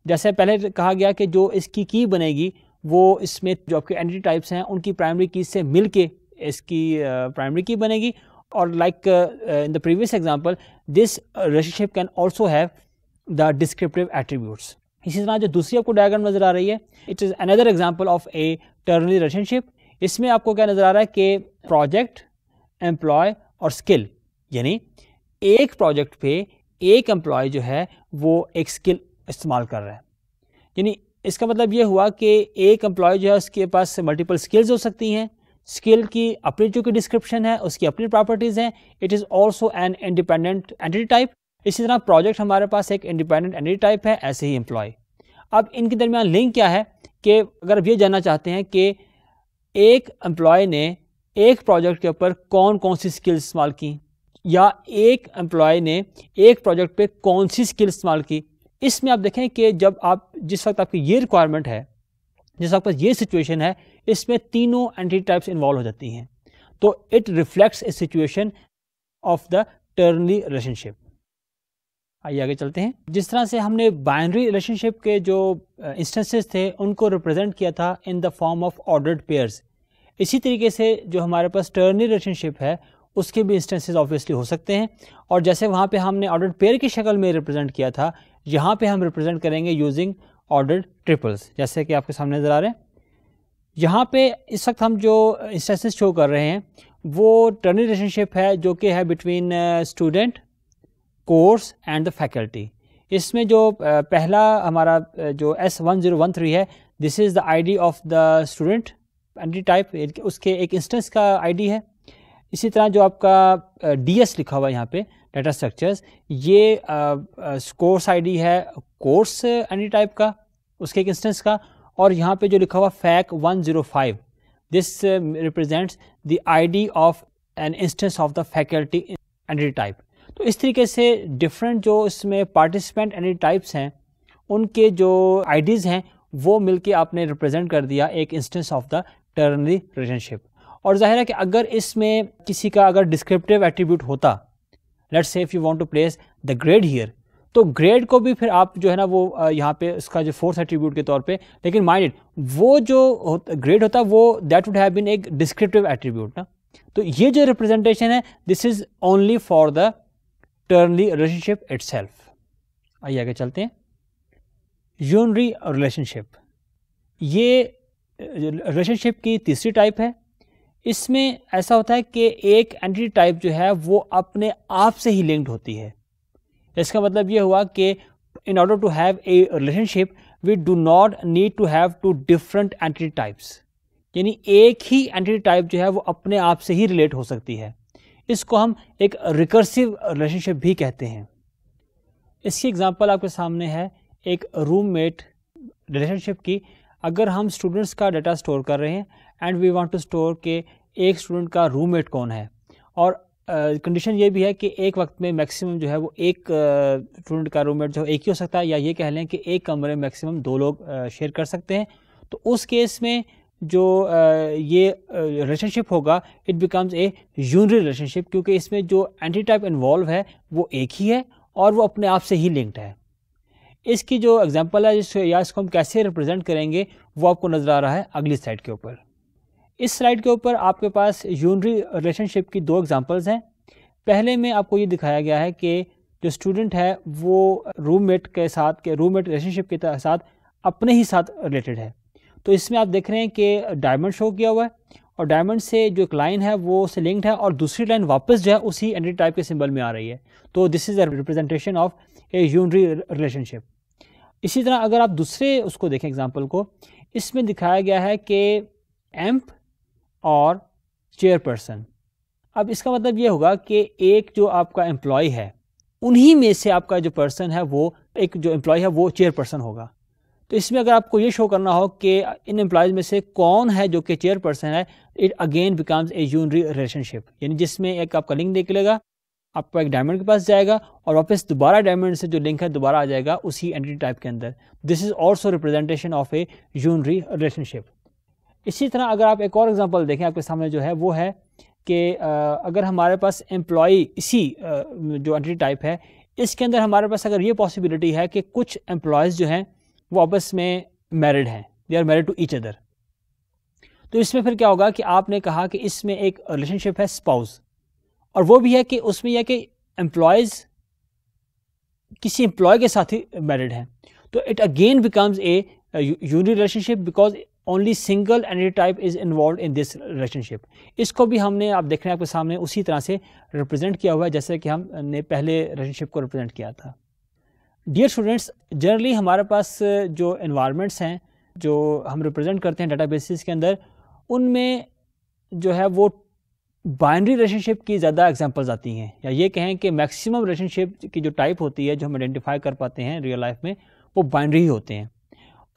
जैसे पहले कहा गया कि जो इसकी की बनेगी वो इसमें जो आपके एंटी टाइप्स हैं उनकी प्राइमरी की से मिल के इसकी प्राइमरी की बनेगी और like in the previous example this relationship can also have the descriptive attributes इसी तरह जो दूसरी आपको डायग्राम नज़र आ रही है it is another example of a ternary relationship इसमें आपको क्या नज़र आ रहा है कि प्रोजेक्ट एम्प्लॉय और स्किल यानी एक प्रोजेक्ट पे एक एम्प्लॉय जो है वो एक स्किल इस्तेमाल कर रहा है यानी इसका मतलब ये हुआ कि एक एम्प्लॉय जो है उसके पास मल्टीपल स्किल्स हो सकती हैं स्किल की अपनी जो की डिस्क्रिप्शन है उसकी अपनी प्रॉपर्टीज़ हैं it is also an independent entity type इसी तरह प्रोजेक्ट हमारे पास एक इंडिपेंडेंट एनिटी टाइप है ऐसे ही एम्प्लॉय अब इनके दरमियान लिंक क्या है कि अगर आप ये जानना चाहते हैं कि एक एम्प्लॉय ने एक प्रोजेक्ट के ऊपर कौन कौन सी स्किल्स इस्तेमाल की या एक एम्प्लॉय ने एक प्रोजेक्ट पे कौन सी स्किल इस्तेमाल की इसमें आप देखें कि जब आप जिस वक्त आपकी ये रिक्वायरमेंट है जिस वक्त ये सिचुएशन है इसमें तीनों एंटी टाइप्स इन्वॉल्व हो जाती हैं तो it reflects a situation of the ternary relationship आइए आगे चलते हैं जिस तरह से हमने बाइनरी रिलेशनशिप के जो इंस्टेंसेस थे उनको रिप्रेजेंट किया था in the form of ordered pairs इसी तरीके से जो हमारे पास टर्नरी रिलेशनशिप है उसके भी इंस्टेंसेस ऑब्वियसली हो सकते हैं और जैसे वहाँ पे हमने ऑर्डर्ड पेयर की शक्ल में रिप्रेजेंट किया था यहाँ पे हम रिप्रेजेंट करेंगे यूजिंग ऑर्डर्ड ट्रिपल्स जैसे कि आपके सामने नज़र आ रहे हैं यहाँ पे इस वक्त हम जो इंस्टेंसेस शो कर रहे हैं वो टर्नरी रिलेशनशिप है जो कि है between student course and the faculty इसमें जो पहला हमारा जो S one zero one three है this is the I D of the student entry type उसके एक इंस्टेंस का आई डी है इसी तरह जो आपका डी एस लिखा हुआ है यहाँ पे डाटा स्ट्रक्चर्स ये कोर्स आई डी है कोर्स एंट्री टाइप का उसके एक इंस्टेंस का और यहाँ पर जो लिखा हुआ fac one zero five this represents the I D of an instance of the faculty entry type तो इस तरीके से डिफरेंट जो इसमें पार्टिसिपेंट एनी टाइप्स हैं उनके जो आइडीज़ हैं वो मिलकर आपने रिप्रेजेंट कर दिया एक instance of the ternary relationship और जाहिर है कि अगर इसमें किसी का अगर डिस्क्रिप्टिव एट्रीब्यूट होता let say if you want to place the grade here तो ग्रेड को भी फिर आप जो है ना वो यहाँ पे उसका जो फोर्थ एट्रीब्यूट के तौर पे लेकिन माइंडेड वो जो ग्रेड होता वो दैट वुड हैव बीन एक डिस्क्रिप्टिव एट्रीब्यूट ना तो ये जो रिप्रेजेंटेशन है this is only for the ternary relationship self आइए आगे चलते हैं यूनरी रिलेशनशिप ये रिलेशनशिप की तीसरी टाइप है इसमें ऐसा होता है कि एक एंटिटी टाइप जो है वो अपने आप से ही लिंक्ड होती है इसका मतलब ये हुआ कि in order to have a relationship we do not need to have two different entity types यानी एक ही एंटिटी टाइप जो है वो अपने आप से ही रिलेट हो सकती है इसको हम एक रिकर्सिव रिलेशनशिप भी कहते हैं इसकी एग्जांपल आपके सामने है एक रूममेट रिलेशनशिप की अगर हम स्टूडेंट्स का डाटा स्टोर कर रहे हैं and we want to store के एक स्टूडेंट का रूममेट कौन है और कंडीशन uh, ये भी है कि एक वक्त में मैक्सिमम जो है वो एक स्टूडेंट uh, का रूममेट जो एक ही हो सकता है या ये कह लें कि एक कमरे में मैक्सिमम दो लोग शेयर uh, कर सकते हैं तो उस केस में जो ये रिलेशनशिप होगा it becomes a unary relationship क्योंकि इसमें जो एंटी टाइप इन्वॉल्व है वो एक ही है और वो अपने आप से ही लिंक्ड है इसकी जो एग्जांपल है जिसको या इसको हम कैसे रिप्रेजेंट करेंगे वो आपको नज़र आ रहा है अगली स्लाइड के ऊपर इस स्लाइड के ऊपर आपके पास यूनरी रिलेशनशिप की दो एग्जाम्पल्स हैं पहले में आपको ये दिखाया गया है कि जो स्टूडेंट है वो रूममेट के साथ के रूममेट रिलेशनशिप के साथ अपने ही साथ रिलेटेड है तो इसमें आप देख रहे हैं कि डायमंड शो किया हुआ है और डायमंड से जो एक लाइन है वो उससे लिंक्ड है और दूसरी लाइन वापस जो है उसी एंटी टाइप के सिंबल में आ रही है तो this is a representation of a unary relationship इसी तरह अगर आप दूसरे उसको देखें एग्जाम्पल को इसमें दिखाया गया है कि एम्प और चेयरपर्सन अब इसका मतलब ये होगा कि एक जो आपका एम्प्लॉय है उन्हीं में से आपका जो पर्सन है वो एक जो एम्प्लॉय है वो चेयरपर्सन होगा तो इसमें अगर आपको ये शो करना हो कि इन एम्प्लॉयज़ में से कौन है जो कि चेयरपर्सन है it again becomes a unary relationship यानी जिसमें एक आपका लिंक देख लेगा आपका एक डायमंड के पास जाएगा और वापस दोबारा डायमंड से जो लिंक है दोबारा आ जाएगा उसी एंटिटी टाइप के अंदर this is also representation of a unary relationship इसी तरह अगर आप एक और एग्जाम्पल देखें आपके सामने जो है वो है कि अगर हमारे पास एम्प्लॉय इसी जो एंटिटी टाइप है इसके अंदर हमारे पास अगर ये पॉसिबिलिटी है कि कुछ एम्प्लॉयज़ जो हैं वो आपस में मैरिड हैं they are married to each other तो इसमें फिर क्या होगा कि आपने कहा कि इसमें एक रिलेशनशिप है स्पाउस और वो भी है कि उसमें यह कि एम्प्लॉयज़ किसी एम्प्लॉय के साथ ही मैरिड हैं तो it again becomes a unit relationship because only single entity type is involve in this relationship इसको भी हमने आप देख रहे हैं आपके सामने उसी तरह से रिप्रेजेंट किया हुआ है जैसे कि हमने पहले रिलेशनशिप को रिप्रेजेंट किया था डियर स्टूडेंट्स जनरली हमारे पास जो इन्वायरमेंट्स हैं जो हम रिप्रेजेंट करते हैं डाटाबेसिस के अंदर उनमें जो है वो बाइनरी रिलेशनशिप की ज़्यादा एग्जांपल्स आती हैं या ये कहें कि मैक्सिमम रिलेशनशिप की जो टाइप होती है जो हम आइडेंटिफाई कर पाते हैं रियल लाइफ में वो बाइनरी ही होते हैं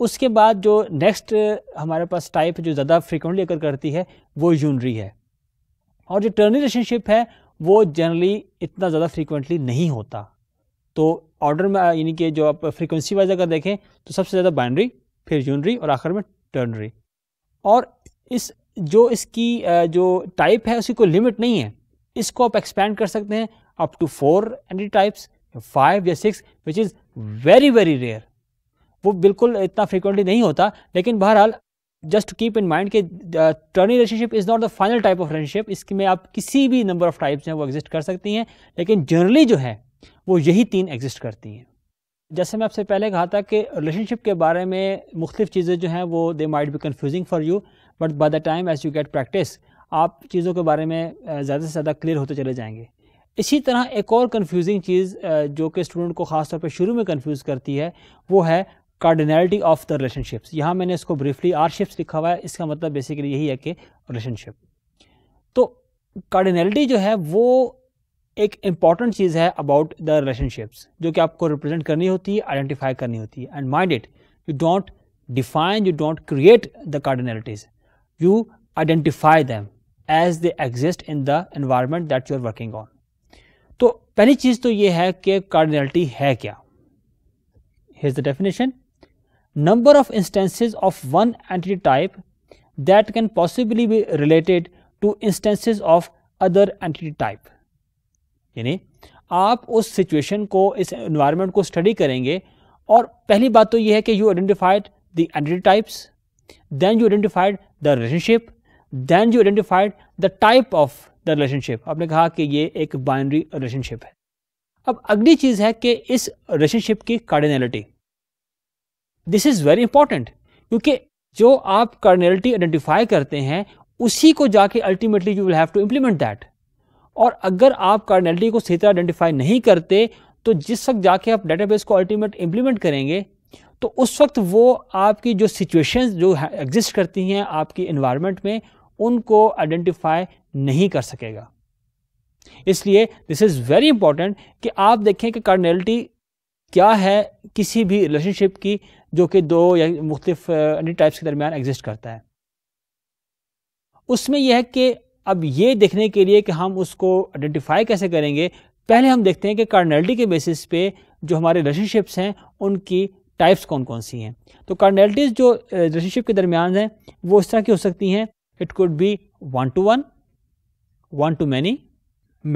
उसके बाद जो नेक्स्ट हमारे पास टाइप जो ज़्यादा फ्रिक्वेंटली अगर करती है वो यूनरी है और जो टर्नी रिलेशनशिप है वो जनरली इतना ज़्यादा फ्रिक्वेंटली नहीं होता तो ऑर्डर में यानी कि जो आप फ्रीक्वेंसी वाइज अगर देखें तो सबसे ज़्यादा बाइनरी फिर यूनरी और आखिर में टर्नरी और इस जो इसकी जो टाइप है उसी कोई लिमिट नहीं है इसको आप एक्सपेंड कर सकते हैं up to four entity types five या six which is very very rare वो बिल्कुल इतना फ्रिक्वेंटली नहीं होता लेकिन बहरहाल just to keep in mind कि ternary relationship is not the final type of relationship इसमें आप किसी भी नंबर ऑफ टाइप्स हैं वो एग्जिस्ट कर सकती हैं लेकिन जनरली जो है वो यही तीन एग्जिस्ट करती हैं जैसे मैं आपसे पहले कहा था कि रिलेशनशिप के बारे में मुख्तलिफ चीज़ें जो हैं वो they might be confusing for you but by the time as you get practice आप चीज़ों के बारे में ज़्यादा से ज़्यादा क्लियर होते चले जाएंगे इसी तरह एक और कन्फ्यूजिंग चीज़ जो कि स्टूडेंट को ख़ास तौर पर शुरू में कन्फ्यूज़ करती है वो है कार्डिनैलिटी ऑफ द रिलेशनशिप्स यहाँ मैंने इसको ब्रीफली आर शिप्स लिखा हुआ है इसका मतलब बेसिकली यही है कि रिलेशनशिप तो कार्डिनैलिटी जो है वो एक इंपॉर्टेंट चीज़ है अबाउट द रिलेशनशिप्स जो कि आपको रिप्रेजेंट करनी होती है आइडेंटिफाई करनी होती है and mind it you don't define you don't create the cardinalities you identify them as they exist in the environment that you are working on तो पहली चीज़ तो ये है कि कार्डिनलिटी है क्या has the definition number of instances of one entity type that can possibly be related to instances of other entity type यानी आप उस सिचुएशन को इस एनवायरनमेंट को स्टडी करेंगे और पहली बात तो यह है कि you identified the entity types then you identified the relationship then you identified the type of the relationship आपने कहा कि ये एक बाइनरी रिलेशनशिप है अब अगली चीज़ है कि इस रिलेशनशिप की cardinality this is very important क्योंकि जो आप कार्डिनेलिटी आइडेंटिफाई करते हैं उसी को जाके ultimately you will have to implement that और अगर आप कार्नेलिटी को सही तरह आइडेंटिफाई नहीं करते तो जिस वक्त जाके आप डेटाबेस को अल्टीमेट इम्प्लीमेंट करेंगे तो उस वक्त वो आपकी जो सिचुएशंस जो एग्जिस्ट करती हैं आपकी इन्वायरमेंट में उनको आइडेंटिफाई नहीं कर सकेगा इसलिए दिस इज़ वेरी इंपॉर्टेंट कि आप देखें कि कार्नेलिटी क्या है किसी भी रिलेशनशिप की जो कि दो या मुख्तफ टाइप्स uh, के दरमियान एग्जिस्ट करता है उसमें यह है कि अब ये देखने के लिए कि हम उसको आइडेंटिफाई कैसे करेंगे पहले हम देखते हैं कि कार्नेलिटी के बेसिस पे जो हमारे रिलेशनशिप्स हैं उनकी टाइप्स कौन कौन सी हैं तो कार्नेलिटीज जो रिलेशनशिप के दरमियान हैं वो इस तरह की हो सकती हैं it could be one to one one to many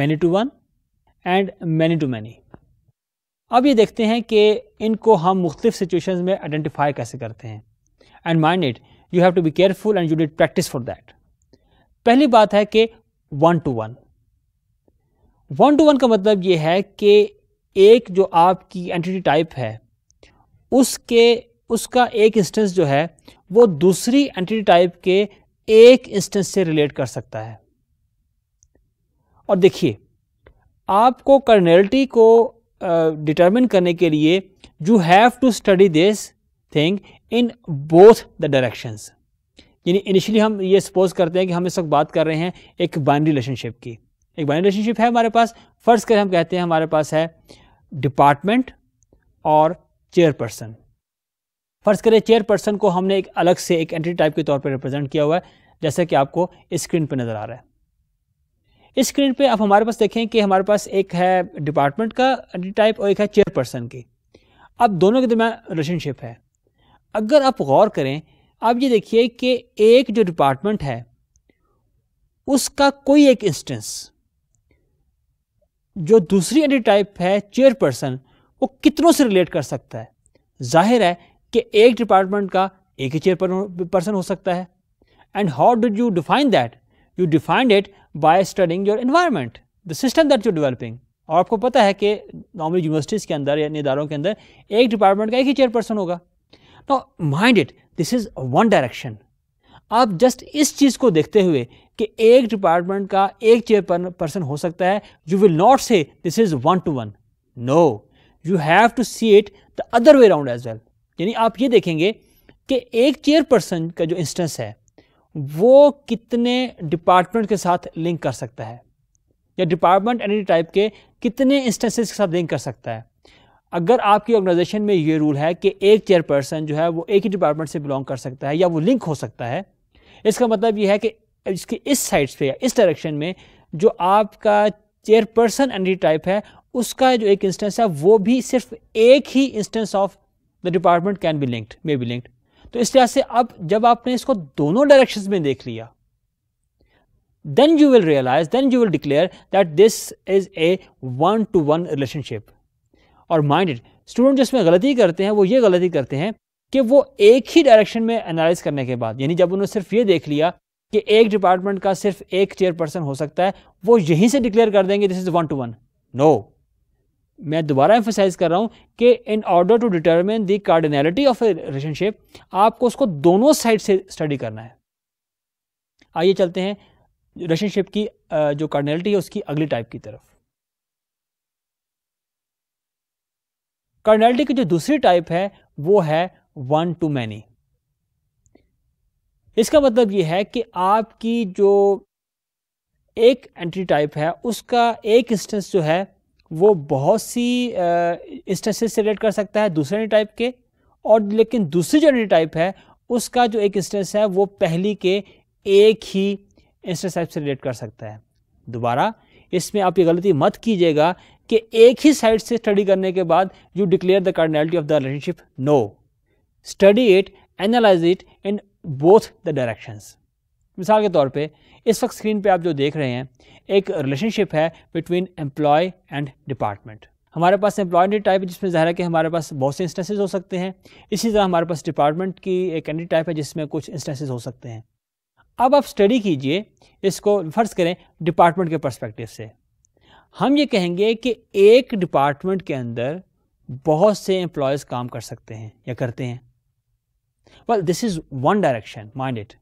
many to one and many to many अब ये देखते हैं कि इनको हम मुख्तफ सिचुएशन में आइडेंटिफाई कैसे करते हैं and mind it you have to be careful and you did practice for that पहली बात है कि one to one one to one का मतलब यह है कि एक जो आपकी एंटिटी टाइप है उसके उसका एक इंस्टेंस जो है वो दूसरी एंटिटी टाइप के एक इंस्टेंस से रिलेट कर सकता है और देखिए आपको कर्नलिटी को डिटरमिन uh, करने के लिए you have to study this thing in both the directions यानी इनिशियली हम ये सपोज करते हैं कि हम इस वक्त बात कर रहे हैं एक बाइनरी रिलेशनशिप की एक बाइनरी रिलेशनशिप है हमारे पास फर्स्ट कर हम कहते हैं हमारे पास है डिपार्टमेंट और चेयरपर्सन फर्ज करें चेयरपर्सन को हमने एक अलग से एक एंट्री टाइप के तौर पर रिप्रेजेंट किया हुआ है जैसा कि आपको स्क्रीन पर नज़र आ रहा है इस स्क्रीन पे आप हमारे पास देखें कि हमारे पास एक है डिपार्टमेंट का एंट्री टाइप और एक है चेयरपर्सन की अब दोनों के दरमियान रिलेशनशिप है अगर आप गौर करें अब ये देखिए कि एक जो डिपार्टमेंट है उसका कोई एक इंस्टेंस जो दूसरी एंटी टाइप है चेयरपर्सन वो कितनों से रिलेट कर सकता है जाहिर है कि एक डिपार्टमेंट का एक ही चेयरपर्सन पर्सन हो सकता है and how do you define that you defined it by studying your environment the system that you developing और आपको पता है कि नॉर्मली यूनिवर्सिटीज़ के अंदर या इदारों के अंदर एक डिपार्टमेंट का एक ही चेयरपर्सन होगा Now mind it, this is one direction. आप जस्ट इस चीज़ को देखते हुए कि एक डिपार्टमेंट का एक चेयर पर्सन हो सकता है you will not say this is one to one no you have to see it the other way round as well यानी आप ये देखेंगे कि एक चेयरपर्सन का जो इंस्टेंस है वो कितने डिपार्टमेंट के साथ लिंक कर सकता है या डिपार्टमेंट एनी टाइप के कितने इंस्टेंसेस के साथ लिंक कर सकता है अगर आपकी ऑर्गेनाइजेशन में ये रूल है कि एक चेयरपर्सन जो है वो एक ही डिपार्टमेंट से बिलोंग कर सकता है या वो लिंक हो सकता है इसका मतलब ये है कि इसके इस साइड पे या इस डायरेक्शन में जो आपका चेयरपर्सन एंडी टाइप है उसका जो एक इंस्टेंस है वो भी सिर्फ एक ही instance of the department can be linked may be linked तो इस लिहाज से अब जब आपने इसको दोनों डायरेक्शन में देख लिया then you will realize, then you will declare that this is a one to one relationship. और माइंडेड स्टूडेंट जिसमें गलती करते हैं वो ये गलती करते हैं कि वो एक ही डायरेक्शन में एनालाइज करने के बाद यानी जब उन्होंने सिर्फ ये देख लिया कि एक डिपार्टमेंट का सिर्फ एक चेयरपर्सन हो सकता है वो यहीं से डिक्लेयर कर देंगे this is one to one no मैं दोबारा एम्फोसाइज कर रहा हूं कि in order to determine the cardinality of a relationship आपको उसको दोनों साइड से स्टडी करना है आइए चलते हैं रिलेशनशिप की जो कार्डिनैलिटी है उसकी अगली टाइप की तरफ कर्नैलिटी की जो दूसरी टाइप है वो है वन टू मैनी इसका मतलब ये है कि आपकी जो एक एंट्री टाइप है उसका एक इंस्टेंस जो है वो बहुत सी इंस्टेंसेस से रिलेट कर सकता है दूसरे टाइप के और लेकिन दूसरी जो एंट्री टाइप है उसका जो एक इंस्टेंस है वो पहली के एक ही इंस्टेंस टाइप से रिलेट कर सकता है दोबारा इसमें आप ये गलती मत कीजिएगा कि एक ही साइड से स्टडी करने के बाद you declare the cardinality of the relationship no study it analyse it in both the directions मिसाल के तौर पे इस वक्त स्क्रीन पे आप जो देख रहे हैं एक रिलेशनशिप है बिटवीन एम्प्लॉय एंड डिपार्टमेंट हमारे पास एम्प्लॉयडी टाइप है जिसमें ज़ाहिर है कि हमारे पास बहुत से इंस्टेंसेज हो सकते हैं इसी तरह हमारे पास डिपार्टमेंट की एक एंडी टाइप है जिसमें कुछ इंस्टेंसेज हो सकते हैं अब आप स्टडी कीजिए इसको फ़र्ज़ करें डिपार्टमेंट के परस्पेक्टिव से हम ये कहेंगे कि एक डिपार्टमेंट के अंदर बहुत से एम्प्लॉयज काम कर सकते हैं या करते हैं well this is one direction mind it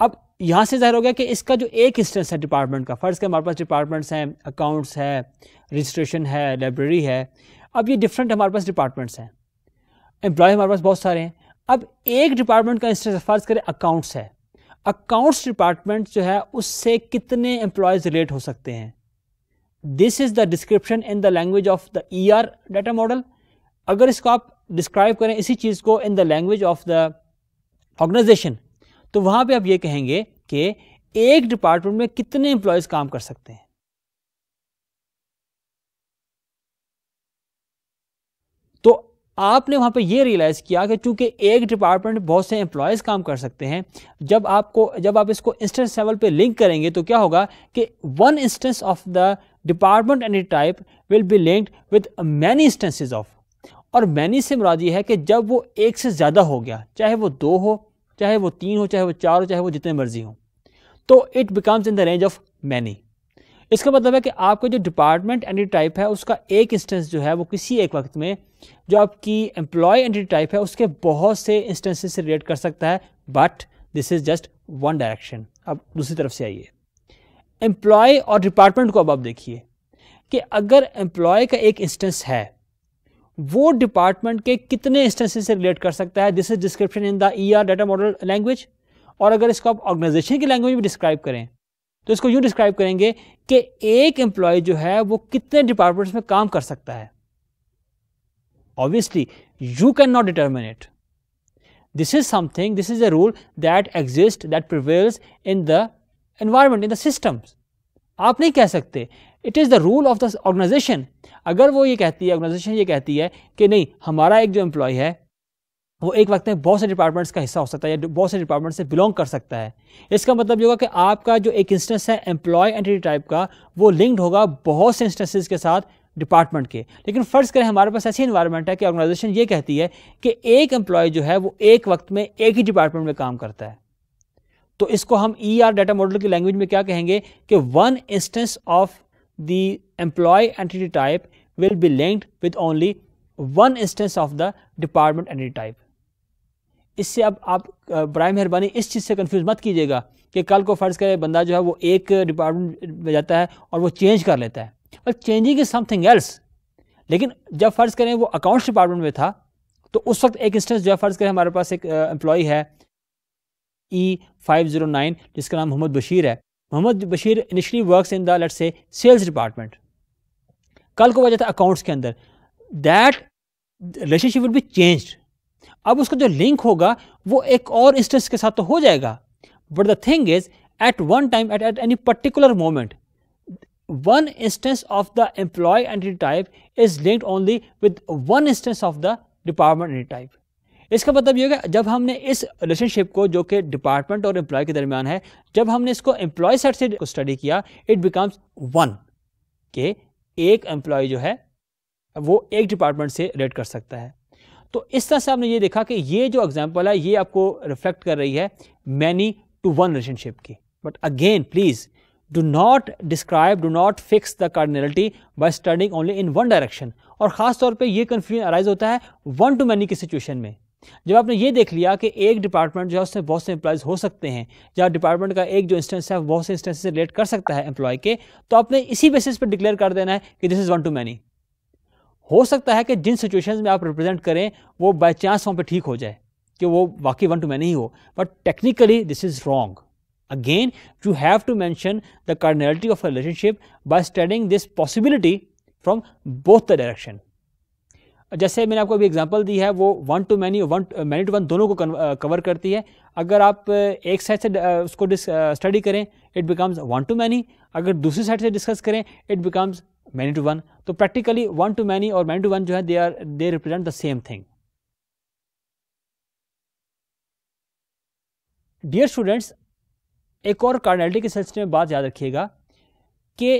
अब यहां से जाहिर हो गया कि इसका जो एक इंस्टेंस है डिपार्टमेंट का फ़र्ज़ के हमारे पास डिपार्टमेंट्स हैं अकाउंट्स है रजिस्ट्रेशन है लाइब्रेरी है अब ये डिफरेंट हमारे पास डिपार्टमेंट्स हैं एम्प्लॉय हमारे पास बहुत सारे हैं अब एक डिपार्टमेंट का इंस्टेंस फ़र्ज़ करें अकाउंट्स है अकाउंट्स डिपार्टमेंट जो है उससे कितने एम्प्लॉयज़ रिलेट हो सकते हैं this is the description in the language of the E R data model अगर इसको आप डिस्क्राइब करें इसी चीज़ को in the language of the organisation तो वहां पे आप ये कहेंगे कि एक डिपार्टमेंट में कितने एम्प्लॉयज काम कर सकते हैं तो आपने वहां पे ये रियलाइज़ किया कि चूंकि एक डिपार्टमेंट बहुत से एम्प्लॉयज़ काम कर सकते हैं जब आपको जब आप इसको इंस्टेंस लेवल पे लिंक करेंगे तो क्या होगा कि one instance of the department and type will be linked with many instances of और मैनी से मुराद ये है कि जब वो एक से ज़्यादा हो गया चाहे वो दो हो चाहे वो तीन हो चाहे वो चार हो चाहे वो जितने मर्जी हो तो it becomes in the range of many इसका मतलब है कि आपका जो डिपार्टमेंट एंटी टाइप है उसका एक इंस्टेंस जो है वो किसी एक वक्त में जो आपकी एम्प्लॉय एंटी टाइप है उसके बहुत से इंस्टेंसेस से रिलेट कर सकता है but this is just one direction अब दूसरी तरफ से आइए एम्प्लॉय और डिपार्टमेंट को अब आप देखिए कि अगर एम्प्लॉय का एक इंस्टेंस है वो डिपार्टमेंट के कितने इंस्टेंसेस से रिलेट कर सकता है this is description in the E R data model language और अगर इसको आप ऑर्गेनाइजेशन की लैंग्वेज में डिस्क्राइब करें तो इसको यूं डिस्क्राइब करेंगे कि एक एम्प्लॉय जो है वो कितने डिपार्टमेंट्स में काम कर सकता है obviously you can not determinate this is something this is a rule that exist that prevails in the environment in the systems आप नहीं कह सकते it is the rule of the organisation अगर वो ये कहती है ऑर्गेनाइजेशन ये कहती है कि नहीं हमारा एक जो एम्प्लॉय है वो एक वक्त में बहुत से डिपार्टमेंट्स का हिस्सा हो सकता है या बहुत से डिपार्टमेंट से बिलोंग कर सकता है इसका मतलब ये होगा कि आपका जो एक इंस्टेंस है एम्प्लॉय एंटिटी टाइप का वो लिंक्ड होगा बहुत से इंस्टेंसेस के साथ डिपार्टमेंट के लेकिन फ़र्ज़ करें हमारे पास ऐसी इन्वायरमेंट है कि ऑर्गेनाइजेशन ये कहती है कि एक एम्प्लॉय जो है वो एक वक्त में एक ही डिपार्टमेंट में काम करता है तो इसको हम ई आर डाटा मॉडल की लैंग्वेज में क्या कहेंगे कि one instance of the employee entity type will be linked with only one instance of the department entity type इससे अब आप बरए मेहरबानी इस चीज़ से कन्फ्यूज मत कीजिएगा कि कल को फ़र्ज़ करे बंदा जो है वो एक डिपार्टमेंट में जाता है और वो चेंज कर लेता है और चेंजिंग इज़ समथिंग एल्स लेकिन जब फ़र्ज़ करें वो अकाउंट्स डिपार्टमेंट में था तो उस वक्त एक इंस्टेंस जो है फ़र्ज़ करें हमारे पास एक एम्प्लॉय है ई फाइव ज़ीरो नाइन जिसका नाम मोहम्मद बशीर है Mohammad Bashir initially works in the let say sales department कल को वजह था अकाउंट्स के अंदर that relationship will be changed अब उसका जो लिंक होगा वो एक और इंस्टेंस के साथ तो हो जाएगा but the thing is at one time at at any particular moment one instance of the employee entity type is linked only with one instance of the department entity type इसका मतलब ये होगा जब हमने इस रिलेशनशिप को जो कि डिपार्टमेंट और एम्प्लॉय के दरमियान है जब हमने इसको एम्प्लॉय साइड से स्टडी किया इट बिकम्स वन के एक एम्प्लॉय जो है वो एक डिपार्टमेंट से रेड कर सकता है तो इस तरह से आपने ये देखा कि ये जो एग्जाम्पल है ये आपको रिफ्लेक्ट कर रही है मैनी टू वन रिलेशनशिप की but again please do not describe do not fix the cardinality by studying only in one direction और ख़ास तौर पे ये कन्फ्यूजन अराइज होता है वन टू मैनी की सिचुएशन में जब आपने ये देख लिया कि एक डिपार्टमेंट जो है उसमें बहुत से एम्प्लॉयज़ हो सकते हैं या डिपार्टमेंट का एक जो इंस्टेंस है बहुत से इंस्टेंस से रिलेट कर सकता है एम्प्लॉय के तो आपने इसी बेसिस पर डिक्लेयर कर देना है कि this is one to many हो सकता है कि जिन सिचुएशन में आप रिप्रेजेंट करें वो बाई चांस वहाँ पर ठीक हो जाए कि वो वाकई वन टू मैनी ही हो but technically this is wrong again you have to mention the cardinality of relationship relationship by this possibility from both the direction जैसे मैंने आपको अभी एग्जांपल दी है वो one to many one many to one दोनों को कवर uh, करती है अगर आप uh, एक साइड से uh, उसको स्टडी करें it becomes one to many अगर दूसरी साइड से डिस्कस करें it becomes many to one तो प्रैक्टिकली वन टू मैनी और मैनी टू वन जो है they are they represent the same thing dear students एक और कार्डनैलिटी के सिलसिले में बात याद रखिएगा कि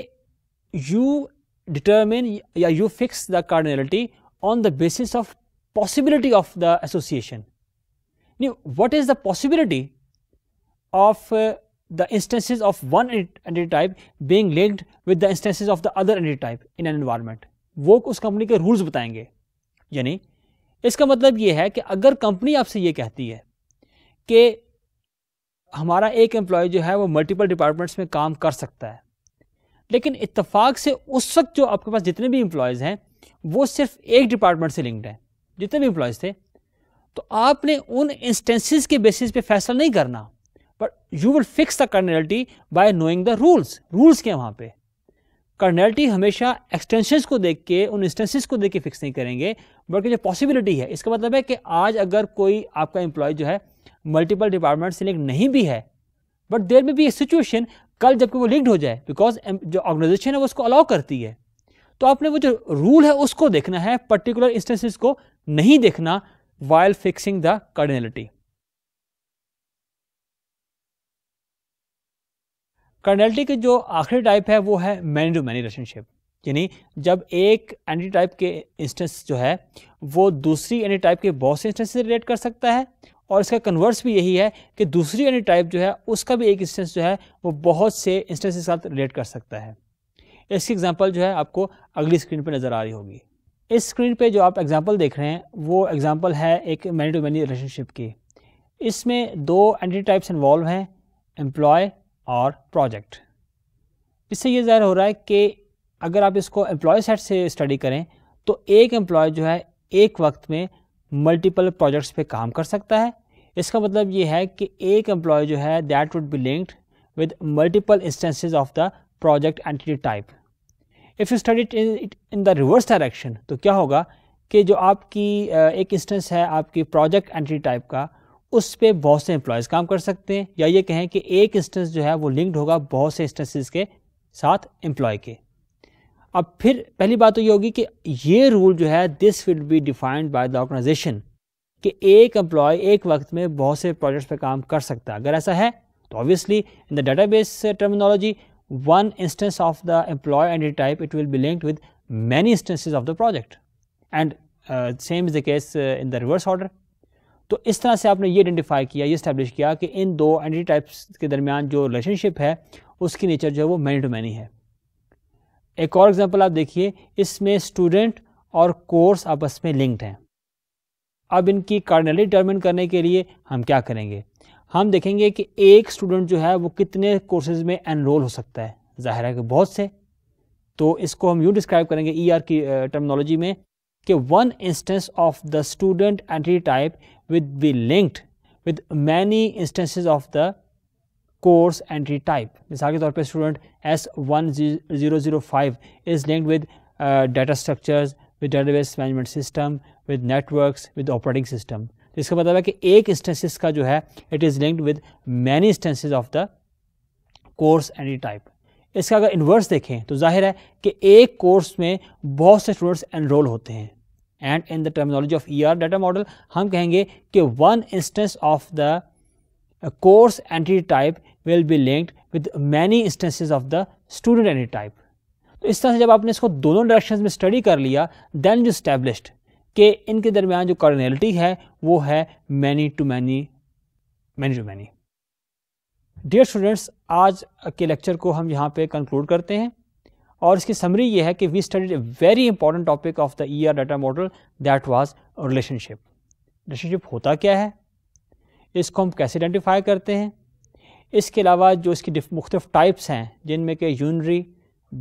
यू डिटर्मिन या you fix the cardinality on the basis of possibility of the association. Now, what is the possibility of uh, the instances of one entity type being linked with the instances of the other entity type in an environment? वो उस कंपनी के रूल्स बताएंगे यानी इसका मतलब ये है कि अगर कंपनी आपसे ये कहती है कि हमारा एक एम्प्लॉय जो है वो मल्टीपल डिपार्टमेंट्स में काम कर सकता है लेकिन इत्तेफाक से उस वक्त जो आपके पास जितने भी एम्प्लॉयज़ हैं वो सिर्फ एक डिपार्टमेंट से लिंक्ड है जितने भी इंप्लॉयज थे तो आपने उन इंस्टेंसेस के बेसिस पे फैसला नहीं करना but you will fix the cardinality by knowing the rules rules क्या वहां पे कर्नेलिटी हमेशा एक्सटेंशन को देख के उन इंस्टेंसेस को देख के फिक्स नहीं करेंगे बल्कि जो पॉसिबिलिटी है इसका मतलब है कि आज अगर कोई आपका एम्प्लॉय जो है मल्टीपल डिपार्टमेंट से लिंक नहीं भी है बट देर में भी ए सिचुएशन कल जबकि वो लिंक्ड हो जाए बिकॉज जो ऑर्गेनाइजेशन है वो उसको अलाउ करती है तो आपने वो जो रूल है उसको देखना है पर्टिकुलर इंस्टेंसिस को नहीं देखना while fixing the cardinality cardinality के जो आखिरी टाइप है वो है मैनी टू मैनी रिलेशनशिप यानी जब एक एंटी टाइप के इंस्टेंस जो है वो दूसरी एंटी टाइप के बहुत से इंस्टेंस से रिलेट कर सकता है और इसका कन्वर्स भी यही है कि दूसरी एंटी टाइप जो है उसका भी एक इंस्टेंस जो है वो बहुत से इंस्टेंस के साथ रिलेट कर सकता है तो इसकी एग्ज़ाम्पल जो है आपको अगली स्क्रीन पर नज़र आ रही होगी इस स्क्रीन पे जो आप एग्ज़ाम्पल देख रहे हैं वो एग्ज़ाम्पल है एक मैनी टू मैनी रिलेशनशिप की इसमें दो एंटी टाइप्स इन्वॉल्व हैं एम्प्लॉय और प्रोजेक्ट इससे ये ज़ाहिर हो रहा है कि अगर आप इसको एम्प्लॉय सेट से स्टडी करें तो एक एम्प्लॉय जो है एक वक्त में मल्टीपल प्रोजेक्ट्स पे काम कर सकता है इसका मतलब ये है कि एक एम्प्लॉय जो है that would be linked with multiple instances of the project entity type if you study in the reverse direction तो क्या होगा कि जो आपकी एक इंस्टेंस है आपकी प्रोजेक्ट एंट्री टाइप का उस पर बहुत से एम्प्लॉयज़ काम कर सकते हैं या ये कहें कि एक इंस्टेंस जो है वो लिंक्ड होगा बहुत से इंस्टेंसेस के साथ एम्प्लॉय के अब फिर पहली बात तो ये होगी कि ये रूल जो है this will be defined by the organisation कि एक एम्प्लॉय एक वक्त में बहुत से प्रोजेक्ट्स पर काम कर सकता है अगर ऐसा है तो obviously in the base terminology one instance of the employee entity type, it will be linked with many instances of the project and uh, same is the case uh, in the reverse order. तो इस तरह से आपने ये आइडेंटिफाई किया ये इस्टेब्लिश किया कि इन दो एंटिटी टाइप्स के दरमियान जो रिलेशनशिप है उसकी नेचर जो है वो मैनी टू मैनी है एक और एग्जांपल आप देखिए इसमें स्टूडेंट और कोर्स आपस में लिंक्ड हैं अब इनकी कार्डनली डिटर्मिन करने के लिए हम क्या करेंगे हम देखेंगे कि एक स्टूडेंट जो है वो कितने कोर्सेज में एनरोल हो सकता है ज़ाहिर है कि बहुत से तो इसको हम यूँ डिस्क्राइब करेंगे ई e ER की टर्मनोलॉजी में कि one instance of the student entry type with be linked with many instances of the course entry type मिसाल के तौर पर student S one zero zero five is linked with data structures with database management system with networks with operating system तो इसका मतलब है कि एक स्टेंसिस का जो है it is linked with many instances of the course entity type इसका अगर इन्वर्स देखें तो जाहिर है कि एक कोर्स में बहुत से स्टूडेंट्स एनरोल होते हैं and in the terminology of E data model हम कहेंगे कि one instance of the course entity type will be linked with many instances of the student entity type तो इस तरह से जब आपने इसको दोनों डायरेक्शन में स्टडी कर लिया देन यू स्टैब्लिश्ड कि इनके दरमियान जो कॉर्नलिटी है वो है many to many many to many dear students आज के लेक्चर को हम यहाँ पे कंक्लूड करते हैं और इसकी समरी ये है कि we studied a very important topic of the ER data model that was relationship relationship होता क्या है इसको हम कैसे आइडेंटिफाई करते हैं इसके अलावा जो इसकी मुख्तफ टाइप्स हैं जिनमें के यूनरी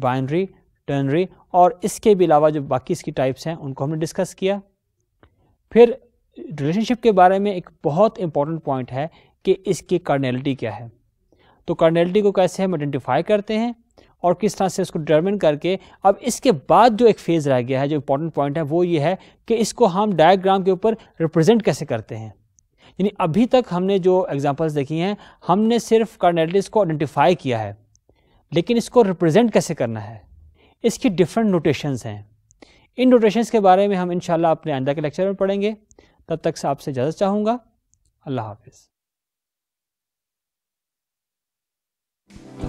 बाइनरी टर्नरी और इसके भी अलावा जो बाकी इसकी टाइप्स हैं उनको हमने डिस्कस किया फिर रिलेशनशिप के बारे में एक बहुत इंपॉर्टेंट पॉइंट है कि इसकी कर्नेलिटी क्या है तो कर्नेलिटी को कैसे हम आइडेंटिफाई करते हैं और किस तरह से उसको डिटर्मिन करके अब इसके बाद जो एक फेज़ रह गया है जो इंपॉर्टेंट पॉइंट है वो ये है कि इसको हम डायग्राम के ऊपर रिप्रेजेंट कैसे करते हैं यानी अभी तक हमने जो एग्जांपल्स देखी हैं हमने सिर्फ कार्नैलिटीज़ को आइडेंटिफाई किया है लेकिन इसको रिप्रेजेंट कैसे करना है इसकी डिफरेंट नोटेशंस हैं इन नोटेशंस के बारे में हम इन अपने आइंदा के लेक्चर में पढ़ेंगे तब तक से आपसे इजाज़त चाहूँगा अल्लाह हाफिज़